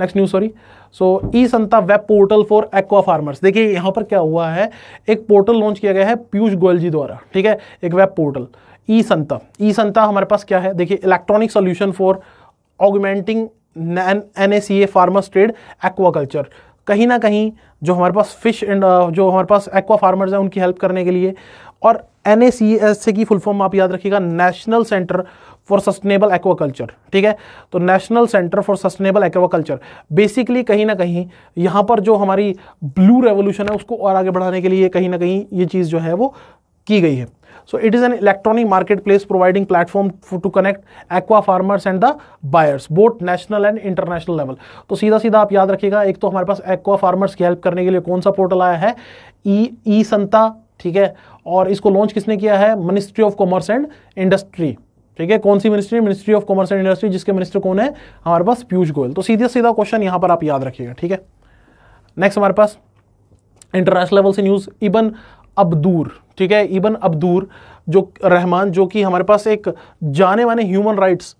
next news sorry so E SANTA web portal for aqua farmers देखिए यहाँ पर क्या हुआ है एक पोर्टल लॉन्च किया गया है पीयूष गोयल जी द्वारा ठीक है एक वेब पोर्टल ई संता ई संता हमारे पास क्या है देखिए electronic solution for augmenting N A C A farmers trade aquaculture कहीं ना कहीं जो हमारे पास फिश एंड uh, जो हमारे पास एक्वा फार्मर्स हैं उनकी हेल्प करने के लिए और एन ए सी एस से की फुल फॉर्म आप याद रखिएगा national centre for sustainable aquaculture ठीक है तो national centre for sustainable aquaculture basically कहीं ना कहीं यहाँ पर जो हमारी ब्लू रेवोल्यूशन है उसको और आगे बढ़ाने के लिए कहीं ना कहीं ये चीज़ जो है वो की गई है so it is an electronic market place providing platform to connect aqua farmers and the buyers both national and international level तो सीधा सीधा आप याद रखिएगा एक तो हमारे पास एक्वा फार्मर्स की हेल्प करने के लिए कौन सा पोर्टल आया है ई ई संता ठीक है और इसको लॉन्च किसने किया है ministry of commerce and industry ठीक है कौन सी ministry ministry of commerce and industry जिसके मिनिस्टर कौन है हमारे पास पीयूष गोयल तो सीधे सीधा क्वेश्चन यहां पर आप याद रखिएगा ठीक है नेक्स्ट हमारे पास इंटरनेशनल लेवल से न्यूज़ इबन अब्दूर ठीक है इबन अब्दूर जो रहमान जो कि हमारे पास एक जाने माने ह्यूमन राइट्स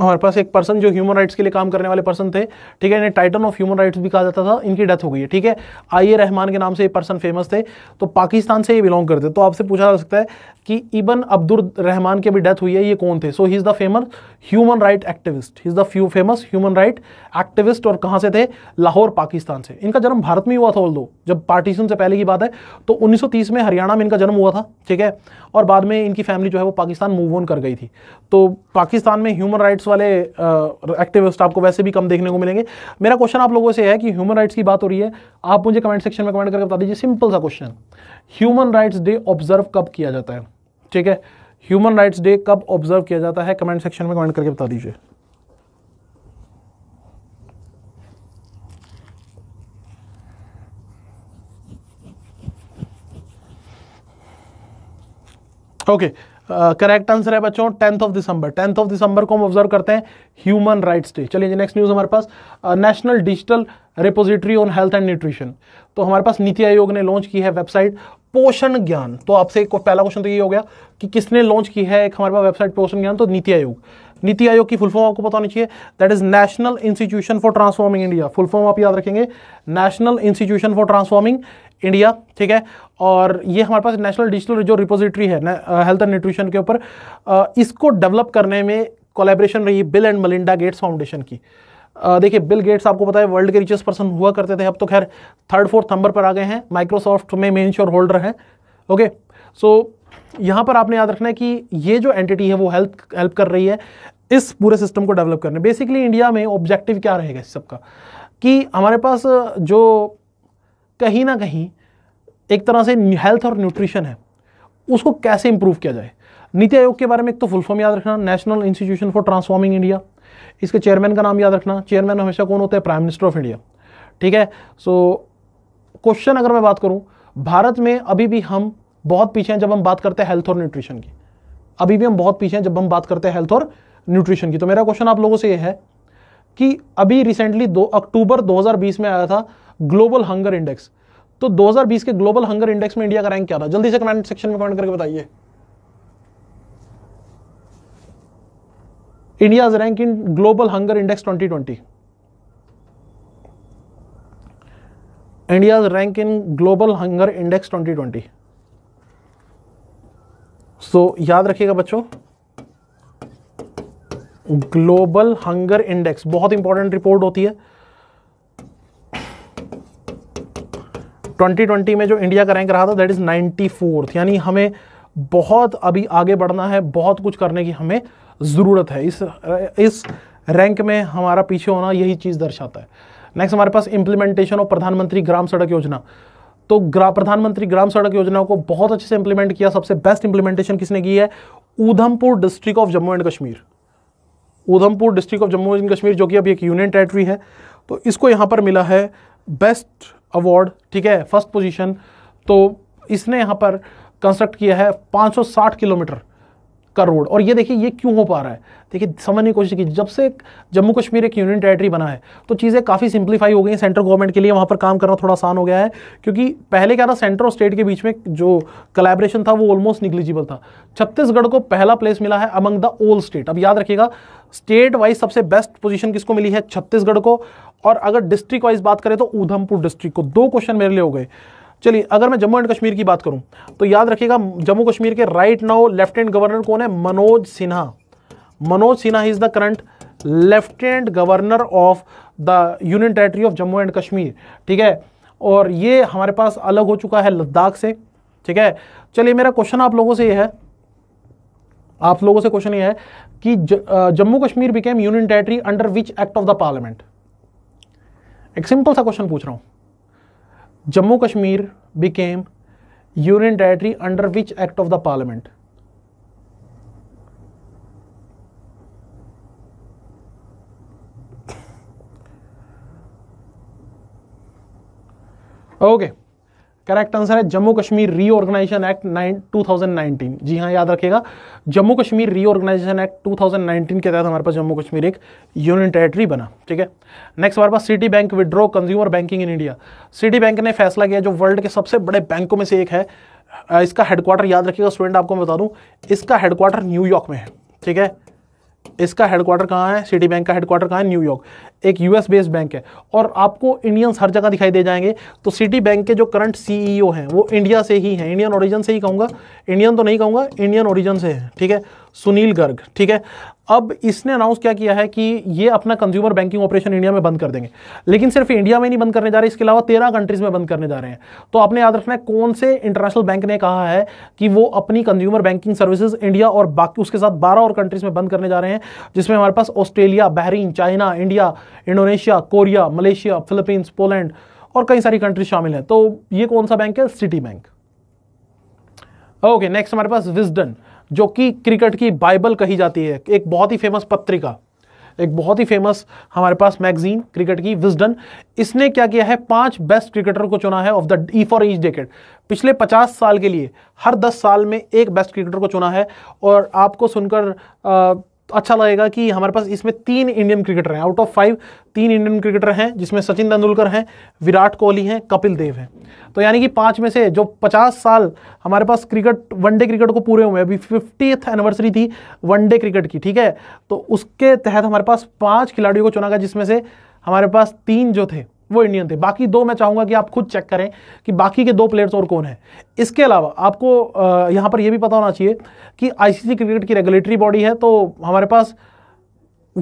हमारे पास एक पर्सन जो ह्यूमन राइट्स के लिए काम करने वाले पर्सन थे ठीक है इन्हें टाइटन ऑफ ह्यूमन राइट्स भी कहा जाता था इनकी डेथ हो गई है ठीक है आई ए रहमान के नाम से ये पर्सन फेमस थे तो पाकिस्तान से ये बिलोंग करते तो आपसे पूछा जा सकता है कि इबन अब्दुल रहमान की भी डेथ हुई है ये कौन थे so he is the famous human right activist he is the few famous human right activist और कहाँ से थे लाहौर पाकिस्तान से इनका जन्म भारत में हुआ था ऑल जब पार्टीशन से पहले की बात है तो 1930 में हरियाणा में इनका जन्म हुआ था ठीक है और बाद में इनकी फैमिली जो है वो पाकिस्तान मूव ऑन कर गई थी तो पाकिस्तान में ह्यूमन राइट राइट्स वाले एक्टिविस्ट आपको वैसे भी कम देखने को मिलेंगे मेरा क्वेश्चन आप लोगों से है कि ह्यूमन राइट्स की बात हो रही है आप मुझे कमेंट सेक्शन में कमेंट करके बता दीजिए सिंपल सा question human rights day observe कब किया जाता है ठीक है ह्यूमन राइट्स डे कब ऑब्जर्व किया जाता है कमेंट सेक्शन में कमेंट करके बता दीजिए okay okay. Correct uh, answer है बच्चों tenth of December tenth of December को हम ऑब्जर्व करते हैं ह्यूमन राइट्स डे चलिए नेक्स्ट न्यूज़ हमारे पास national digital repository on health and nutrition तो हमारे पास नीति आयोग ने लॉन्च की है वेबसाइट पोषण ज्ञान तो आपसे पहला क्वेश्चन तो ये हो गया कि किसने लॉन्च की है एक हमारे पास वेबसाइट पोषण ज्ञान तो नीति आयोग नीति आयोग की फुल फॉर्म आपको पता होनी चाहिए that is national institution for transforming India full form आप याद रखेंगे national institution for transforming India ठीक है और ये हमारे पास नेशनल डिजिटल जो रिपोजिटरी है हेल्थ एंड न्यूट्रिशन के ऊपर इसको डेवलप करने में कोलेब्रेशन रही Bill and Melinda Gates foundation की देखिए बिल गेट्स आपको पता है वर्ल्ड के रिचेस्ट पर्सन हुआ करते थे अब तो खैर थर्ड फोर्थ नंबर पर आ गए हैं माइक्रोसॉफ्ट में मेन श्योर होल्डर हैं ओके सो यहाँ पर आपने याद रखना है कि ये जो एंटिटी है वो हेल्प हेल्प कर रही है इस पूरे सिस्टम को डेवलप करने बेसिकली इंडिया में ऑब्जेक्टिव क्या रहेगा इस सबका कि हमारे पास जो कहीं ना कहीं एक तरह से हेल्थ और न्यूट्रिशन है उसको कैसे इंप्रूव किया जाए नीति आयोग के बारे में एक तो फुल फॉर्म याद रखना national institution for transforming India इसके चेयरमैन का नाम याद रखना चेयरमैन हमेशा कौन होता है प्राइम मिनिस्टर ऑफ इंडिया ठीक है सो क्वेश्चन अगर मैं बात करूं भारत में अभी भी हम बहुत पीछे हैं जब हम बात करते हैं हेल्थ और न्यूट्रिशन की अभी भी हम बहुत पीछे हैं जब हम बात करते हैं हेल्थ और न्यूट्रिशन की तो मेरा क्वेश्चन आप लोगों से यह है कि अभी रिसेंटली दो अक्टूबर 2020 में आया था ग्लोबल हंगर इंडेक्स तो 2020 के ग्लोबल हंगर इंडेक्स में इंडिया का रैंक क्या था जल्दी से कमेंट सेक्शन में कमेंट करके बताइए India rank in global hunger index 2020 India rank in global hunger index 2020 so so, याद रखिएगा बच्चों ग्लोबल हंगर इंडेक्स बहुत इंपॉर्टेंट रिपोर्ट होती है 2020 में जो इंडिया का रैंक रहा था दैट इज़ नाइन्टी यानी हमें बहुत अभी आगे बढ़ना है बहुत कुछ करने की हमें ज़रूरत है इस इस रैंक में हमारा पीछे होना यही चीज़ दर्शाता है नेक्स्ट हमारे पास इंप्लीमेंटेशन ऑफ प्रधानमंत्री ग्राम सड़क योजना तो ग्राम प्रधानमंत्री ग्राम सड़क योजना को बहुत अच्छे से इंप्लीमेंट किया सबसे बेस्ट इंप्लीमेंटेशन किसने की है Udhampur district of Jammu and Kashmir Udhampur district of Jammu and Kashmir जो कि अभी एक यूनियन टेरेटरी है तो इसको यहाँ पर मिला है बेस्ट अवार्ड ठीक है फर्स्ट पोजीशन तो इसने यहाँ पर कंस्ट्रक्ट किया है 560 किलोमीटर करोड़ और ये देखिए ये क्यों हो पा रहा है देखिए समझने की कोशिश की जब से जम्मू कश्मीर एक यूनियन टेरेटरी बना है तो चीज़ें काफ़ी सिंप्लीफाई हो गई हैं सेंट्रल गवर्नमेंट के लिए वहाँ पर काम करना थोड़ा आसान हो गया है क्योंकि पहले क्या था सेंटर और स्टेट के बीच में जो कलेबरेशन था वो ऑलमोस्ट निग्लिजिबल था छत्तीसगढ़ को पहला प्लेस मिला है अमंग द ओल स्टेट अब याद रखिएगा स्टेट वाइज सबसे बेस्ट पोजीशन किसको मिली है छत्तीसगढ़ को और अगर डिस्ट्रिक्ट वाइज बात करें तो ऊधमपुर डिस्ट्रिक्ट को दो क्वेश्चन मेरे लिए हो गए चलिए अगर मैं जम्मू एंड कश्मीर की बात करूं तो याद रखिएगा जम्मू कश्मीर के राइट नाउ लेफ्टिनेंट गवर्नर कौन है Manoj Sinha Manoj Sinha is the current lieutenant governor of the union territory of Jammu and Kashmir ठीक है और ये हमारे पास अलग हो चुका है लद्दाख से ठीक है चलिए मेरा क्वेश्चन आप लोगों से यह है आप लोगों से क्वेश्चन ये है कि Jammu Kashmir became union territory under which act of the parliament एक सिंपल सा क्वेश्चन पूछ रहा हूं Jammu Kashmir became union territory under which act of the parliament? Okay. Correct answer है Jammu Kashmir reorganisation act nine nineteen जी हाँ याद रखेगा जम्मू कश्मीर रीऑर्गेनाइजेशन एक्ट 2019 के तहत हमारे पास जम्मू कश्मीर एक यूनियन टेरेटरी बना ठीक है नेक्स्ट हमारे पास Citi bank withdraw consumer banking in India Citi bank ने फैसला किया जो वर्ल्ड के सबसे बड़े बैंकों में से एक है इसका हेडक्वार्टर याद रखिएगा स्टूडेंट आपको मैं बता दूँ इसका हेडक्वार्टर न्यूयॉर्क में है ठीक है इसका हेडक्वार्टर कहाँ है सिटी बैंक का हेडक्वार्टर कहाँ है न्यूयॉर्क एक यूएस बेस्ड बैंक है और आपको इंडियंस हर जगह दिखाई दे जाएंगे तो सिटी बैंक के जो करंट सीईओ e हैं वो इंडिया से ही हैं इंडियन ओरिजिन से ही कहूँगा इंडियन तो नहीं कहूँगा इंडियन ओरिजिन से हैं ठीक है सुनील गर्ग ठीक है अब इसने अनाउंस क्या किया है कि ये अपना कंज्यूमर बैंकिंग ऑपरेशन इंडिया में बंद कर देंगे लेकिन सिर्फ इंडिया में नहीं बंद करने जा रहे इसके अलावा तेरह कंट्रीज में बंद करने जा रहे हैं तो आपने याद रखना है कौन से इंटरनेशनल बैंक ने कहा है कि वो अपनी कंज्यूमर बैंकिंग सर्विसेज इंडिया और बाकी उसके साथ बारह और कंट्रीज में बंद करने जा रहे हैं जिसमें हमारे पास Australia Bahrain China India Indonesia Korea Malaysia Philippines Poland और कई सारी कंट्रीज शामिल हैं तो ये कौन सा बैंक है सिटी बैंक ओके नेक्स्ट हमारे पास विजडन जो कि क्रिकेट की बाइबल कही जाती है एक बहुत ही फेमस पत्रिका एक बहुत ही फेमस हमारे पास मैगजीन क्रिकेट की विजडन इसने क्या किया है पांच बेस्ट क्रिकेटर को चुना है of the E for each decade पिछले पचास साल के लिए हर दस साल में एक बेस्ट क्रिकेटर को चुना है और आपको सुनकर आ, अच्छा लगेगा कि हमारे पास इसमें तीन इंडियन क्रिकेटर हैं आउट ऑफ फाइव तीन इंडियन क्रिकेटर हैं जिसमें सचिन तेंदुलकर हैं विराट कोहली हैं कपिल देव हैं तो यानी कि पाँच में से जो पचास साल हमारे पास क्रिकेट वनडे क्रिकेट को पूरे हुए अभी फिफ्टीथ एनिवर्सरी थी वनडे क्रिकेट की ठीक है तो उसके तहत हमारे पास पाँच खिलाड़ियों को चुना गया जिसमें से हमारे पास तीन जो थे वो इंडियन थे बाकी दो मैं चाहूंगा कि आप खुद चेक करें कि बाकी के दो प्लेयर्स और कौन है इसके अलावा आपको यहां पर यह भी पता होना चाहिए कि आईसीसी क्रिकेट की रेगुलेटरी बॉडी है तो हमारे पास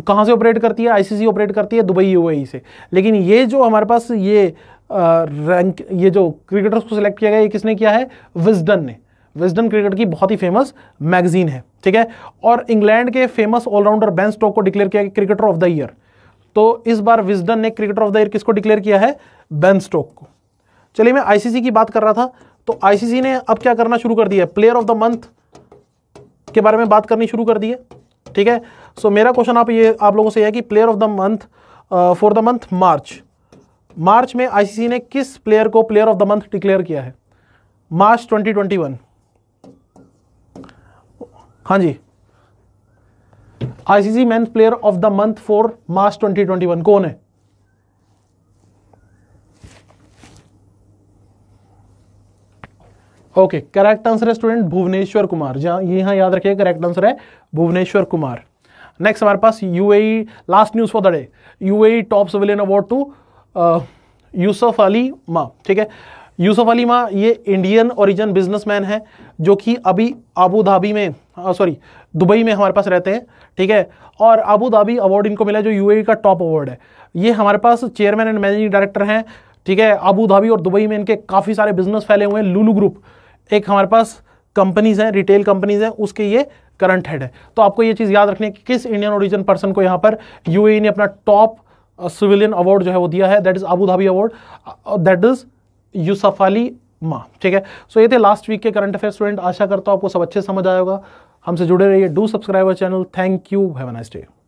कहाँ से ऑपरेट करती है आईसीसी ऑपरेट करती है दुबई यूएई e से लेकिन ये जो हमारे पास ये रैंक ये जो क्रिकेटर्स को सिलेक्ट किया गया ये किसने किया है विजडन ने विजडन क्रिकेट की बहुत ही फेमस मैगजीन है ठीक है और इंग्लैंड के फेमस ऑलराउंडर बैन स्टॉक को डिक्लेयर किया गया क्रिकेटर ऑफ द ईयर तो इस बार विजडन ने क्रिकेटर ऑफ द ईयर किसको डिक्लेयर किया है बेन स्टोक को चलिए मैं आईसीसी की बात कर रहा था तो आईसीसी ने अब क्या करना शुरू कर दिया प्लेयर ऑफ द मंथ के बारे में बात करनी शुरू कर दी है ठीक है सो so, मेरा क्वेश्चन आप ये आप लोगों से है कि player of the month for the month March March में आईसीसी ने किस प्लेयर को player of the month declare किया है मार्च 2021 हां जी ICC man player of the month for March 2021 कौन है ओके करेक्ट आंसर है स्टूडेंट भुवनेश्वर कुमार जहां ये यहां याद रखिए करेक्ट आंसर है भुवनेश्वर कुमार नेक्स्ट हमारे पास UAE last news for the day UAE top civilian award to Yusuf Ali मा ठीक है यूसुफ अली मा ये इंडियन ओरिजिन बिजनेसमैन है जो कि अभी अबू धाबी में सॉरी दुबई में हमारे पास रहते हैं ठीक है और अबू धाबी अवार्ड इनको मिला जो यूएई e का टॉप अवार्ड है ये हमारे पास चेयरमैन एंड मैनेजिंग डायरेक्टर हैं ठीक है अबू धाबी और दुबई में इनके काफ़ी सारे बिजनेस फैले हुए हैं लुलू ग्रुप एक हमारे पास कंपनीज हैं रिटेल कंपनीज हैं उसके ये करंट हेड है तो आपको ये चीज़ याद रखनी है कि किस इंडियन ओरिजिन पर्सन को यहाँ पर यू e ने अपना टॉप सिविलियन अवार्ड जो है वो दिया है that is Abu Dhabi award that is Yusuf Ali माँ ठीक है सो so, ये थे लास्ट वीक के करंट अफेयर स्टूडेंट आशा करता हूँ आपको सब अच्छे समझ आएगा हमसे जुड़े रहिए do subscribe our channel thank you have a nice day